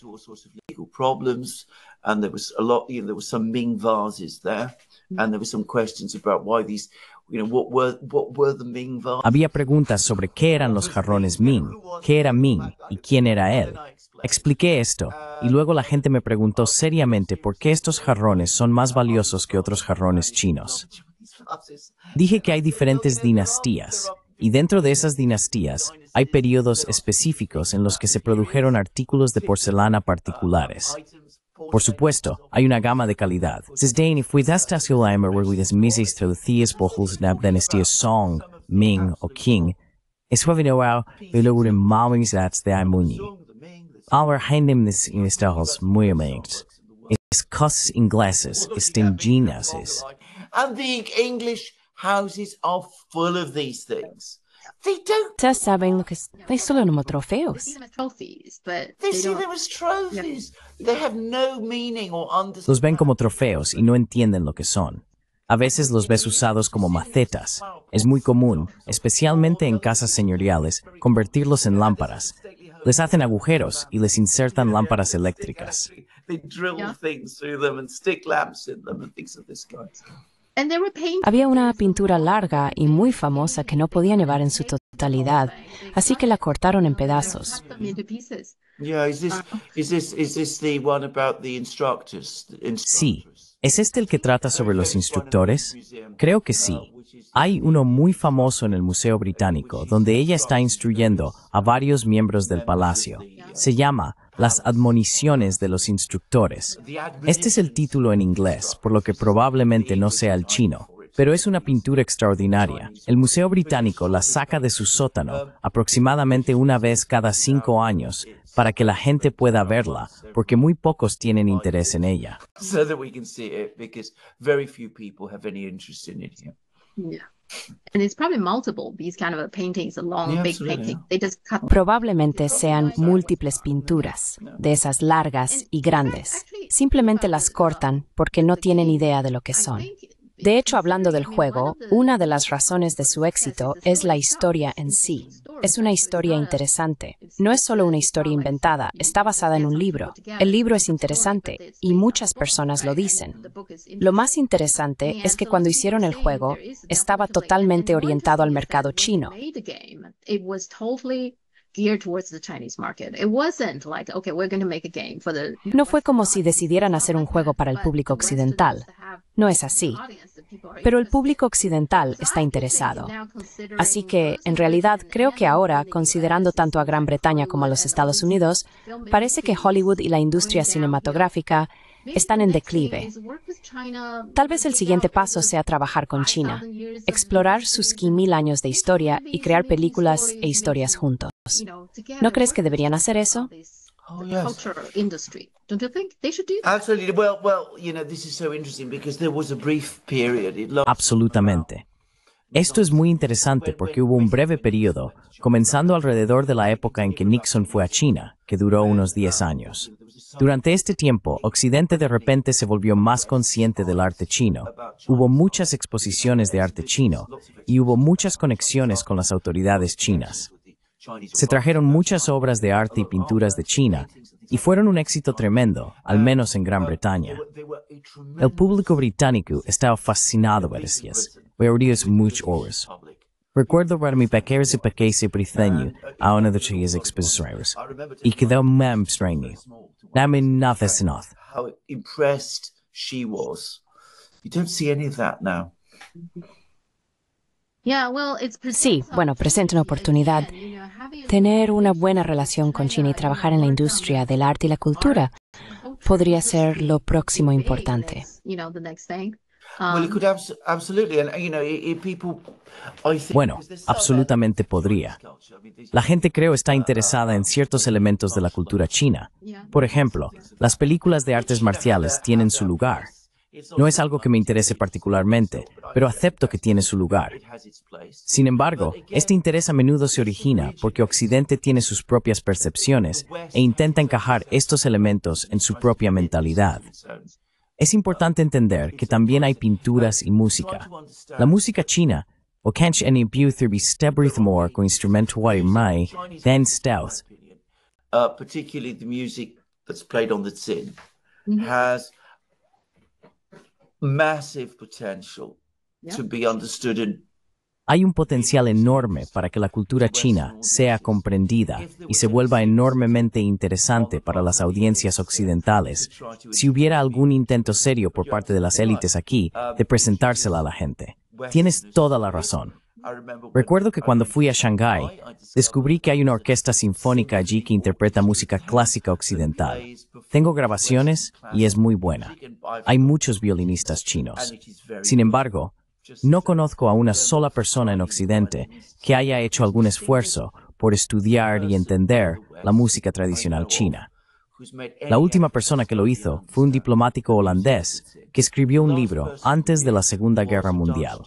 Había preguntas sobre qué eran los jarrones Ming, qué era Ming y quién era él. Expliqué esto y luego la gente me preguntó seriamente por qué estos jarrones son más valiosos que otros jarrones chinos. Dije que hay diferentes dinastías y dentro de esas dinastías hay periodos específicos en los que se produjeron artículos de porcelana particulares. Por supuesto, hay una gama de calidad. Si el fue destaciolaima reguides mises traducidas por nab dinastías Song, Ming o Qing, es fue vinoao veloguren malmingsats de Aimunyi. Our heimnis in estajos muy amigos. Es cos ingleses, estinginas. And the English houses are full of these things. They don't. Ustedes saben lo que es. They solo no trofeos. They see them as trophies. They have no meaning or understanding. Los ven como trofeos y no entienden lo que son. A veces los ves usados como macetas. Es muy común, especialmente en casas señoriales, convertirlos en lámparas. Les hacen agujeros y les insertan lámparas eléctricas. Había una pintura larga y muy famosa que no podía nevar en su totalidad, así que la cortaron en pedazos. Sí, ¿es este el que trata sobre los instructores? Creo que sí. Hay uno muy famoso en el Museo Británico, donde ella está instruyendo a varios miembros del palacio. Se llama las admoniciones de los instructores. Este es el título en inglés, por lo que probablemente no sea el chino, pero es una pintura extraordinaria. El Museo Británico la saca de su sótano aproximadamente una vez cada cinco años para que la gente pueda verla, porque muy pocos tienen interés en ella. Probablemente sean múltiples pinturas, de esas largas y grandes. Simplemente las cortan porque no tienen idea de lo que son. De hecho, hablando del juego, una de las razones de su éxito es la historia en sí. Es una historia interesante. No es solo una historia inventada, está basada en un libro. El libro es interesante y muchas personas lo dicen. Lo más interesante es que cuando hicieron el juego, estaba totalmente orientado al mercado chino. No fue como si decidieran hacer un juego para el público occidental. No es así pero el público occidental está interesado. Así que, en realidad, creo que ahora, considerando tanto a Gran Bretaña como a los Estados Unidos, parece que Hollywood y la industria cinematográfica están en declive. Tal vez el siguiente paso sea trabajar con China, explorar sus 5.000 años de historia y crear películas e historias juntos. ¿No crees que deberían hacer eso? Oh, industry. Don't Absolutamente. Esto es muy interesante porque hubo un breve periodo, comenzando alrededor de la época en que Nixon fue a China, que duró unos 10 años. Durante este tiempo, Occidente de repente se volvió más consciente del arte chino. Hubo muchas exposiciones de arte chino y hubo muchas conexiones con las autoridades chinas. Se trajeron muchas obras de arte y pinturas de China y fueron un éxito tremendo, al menos en Gran Bretaña. El público británico estaba fascinado por ellas. a muchas Recuerdo Recuerdo para mi pequeño y pequeño británico a una de sus exposiciones y quedó muy extraño. No me nada. How impressed she was. You don't see any of that now. Sí, bueno, presenta una oportunidad. Tener una buena relación con China y trabajar en la industria del arte y la cultura podría ser lo próximo importante. Bueno, absolutamente podría. La gente creo está interesada en ciertos elementos de la cultura china. Por ejemplo, las películas de artes marciales tienen su lugar. No es algo que me interese particularmente, pero acepto que tiene su lugar. Sin embargo, este interés a menudo se origina porque Occidente tiene sus propias percepciones e intenta encajar estos elementos en su propia mentalidad. Es importante entender que también hay pinturas y música. La música china o canch Be More, con instrumento mai, then particularmente uh, particularly the music that's played mm-hmm hay un potencial enorme para que la cultura china sea comprendida y se vuelva enormemente interesante para las audiencias occidentales si hubiera algún intento serio por parte de las élites aquí uh, de presentársela a la gente. Tienes toda la razón. Recuerdo que cuando fui a Shanghái, descubrí que hay una orquesta sinfónica allí que interpreta música clásica occidental. Tengo grabaciones y es muy buena. Hay muchos violinistas chinos. Sin embargo, no conozco a una sola persona en Occidente que haya hecho algún esfuerzo por estudiar y entender la música tradicional china. La última persona que lo hizo fue un diplomático holandés que escribió un libro antes de la Segunda Guerra Mundial.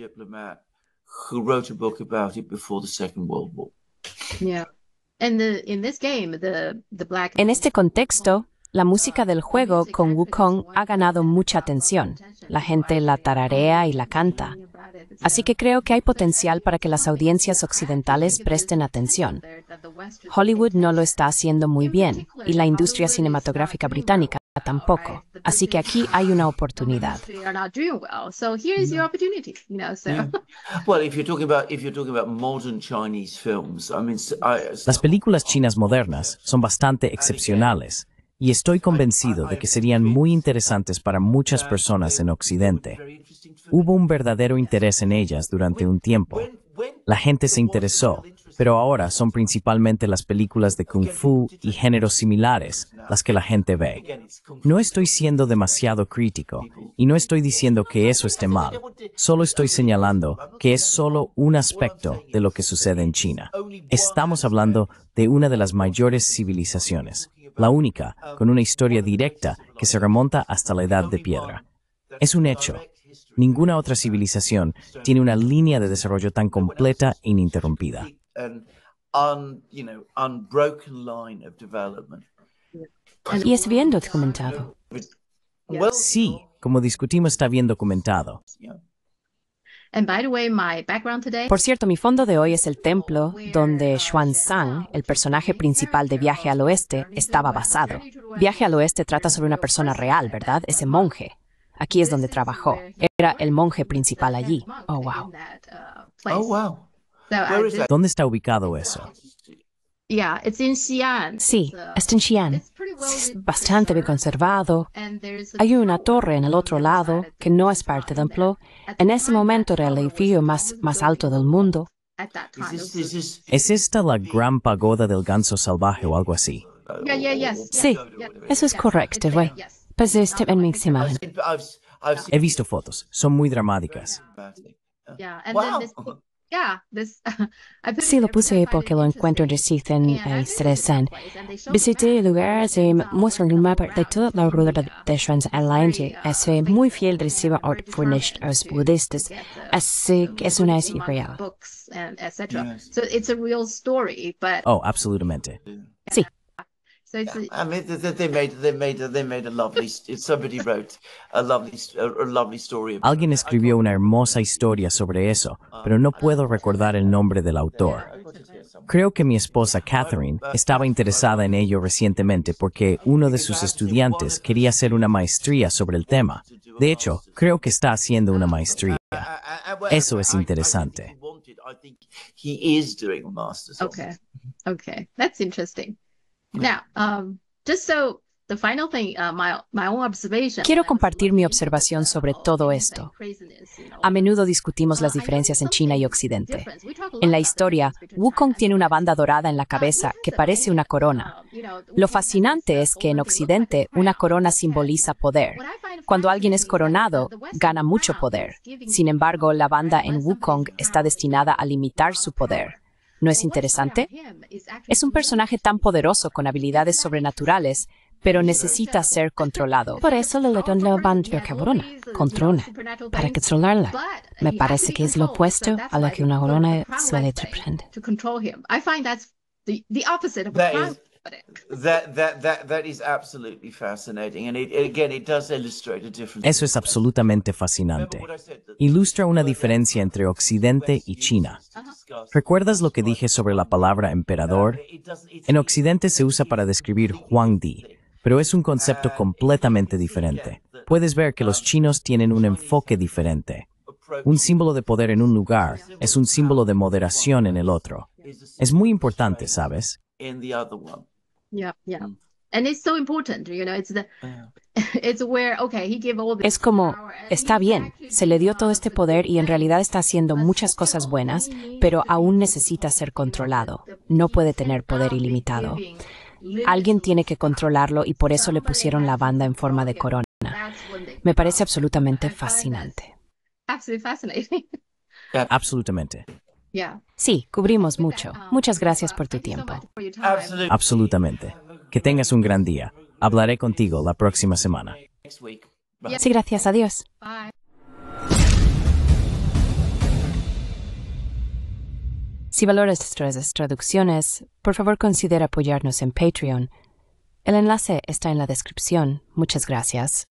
En este contexto, la música del juego con Wukong ha ganado mucha atención. La gente la tararea y la canta. Así que creo que hay potencial para que las audiencias occidentales presten atención. Hollywood no lo está haciendo muy bien y la industria cinematográfica británica tampoco. Así que aquí hay una oportunidad. Mm. Las películas chinas modernas son bastante excepcionales y estoy convencido de que serían muy interesantes para muchas personas en Occidente. Hubo un verdadero interés en ellas durante un tiempo. La gente se interesó, pero ahora son principalmente las películas de kung fu y géneros similares las que la gente ve. No estoy siendo demasiado crítico y no estoy diciendo que eso esté mal, solo estoy señalando que es solo un aspecto de lo que sucede en China. Estamos hablando de una de las mayores civilizaciones la única, con una historia directa que se remonta hasta la Edad de Piedra. Es un hecho. Ninguna otra civilización tiene una línea de desarrollo tan completa e ininterrumpida. Y es bien documentado. Sí, como discutimos, está bien documentado. Por cierto, mi fondo de hoy es el templo donde Xuanzang, el personaje principal de Viaje al Oeste, estaba basado. Viaje al Oeste trata sobre una persona real, ¿verdad? Ese monje. Aquí es donde trabajó. Era el monje principal allí. Oh, wow. Oh, wow. ¿Dónde está ubicado eso? Sí, uh, está en Xi'an. Es bastante bien conservado. Hay una torre en el otro lado que no es parte del templo. En ese momento era el edificio más, más alto del mundo. ¿Es esta la gran pagoda del ganso salvaje o algo así? Sí, eso es correcto, güey. Pues este en mis imágenes. He visto fotos, son muy dramáticas. Wow. Sí, lo puse porque lo encuentro interesante e interesante. Visité lugares y uh, muestro el mapa de toda la ruta de Transatlantic. Uh, es muy fiel de recibo art furnished a los budistas, así que es una historia real. Oh, absolutamente. Sí, Alguien escribió una hermosa historia sobre eso, ah, pero no ah, puedo ah, recordar el nombre del autor. Creo que mi esposa Catherine estaba interesada en ello recientemente porque uno de sus estudiantes quería hacer una maestría sobre el tema. De hecho, creo que está haciendo una maestría. Eso es interesante. Okay, okay, that's interesting. Quiero compartir mi observación sobre todo esto. A menudo discutimos las diferencias en China y Occidente. En la historia, Wukong tiene una banda dorada en la uh, cabeza que parece una corona. Um, Lo fascinante es que en Occidente una corona simboliza poder. Cuando alguien es coronado, gana mucho poder. Sin embargo, la banda en Wukong está destinada a limitar su poder. ¿No es interesante? Es un personaje tan poderoso con habilidades sobrenaturales, pero necesita ser controlado. Por eso le dan la bandera cabrona, para controlarla. Me parece que es lo opuesto a lo que una corona suele pretender. Eso es absolutamente fascinante. Ilustra una diferencia entre Occidente y China. ¿Recuerdas lo que dije sobre la palabra emperador? En Occidente se usa para describir Huang Di, pero es un concepto completamente diferente. Puedes ver que los um, chinos tienen un enfoque diferente. Un símbolo de poder en un lugar es un símbolo de moderación en el otro. Es muy importante, ¿sabes? Es como está bien, se le dio todo este poder y en realidad está haciendo muchas cosas buenas, pero aún necesita ser controlado. No puede tener poder ilimitado. Alguien tiene que controlarlo y por eso le pusieron la banda en forma de corona. Me parece absolutamente fascinante. Absolutamente. Sí, cubrimos mucho. Um, Muchas gracias por tu tiempo. Absolutamente. Que tengas un gran día. Hablaré contigo la próxima semana. Sí, gracias. Adiós. Si valoras nuestras traducciones, por favor considera apoyarnos en Patreon. El enlace está en la descripción. Muchas gracias.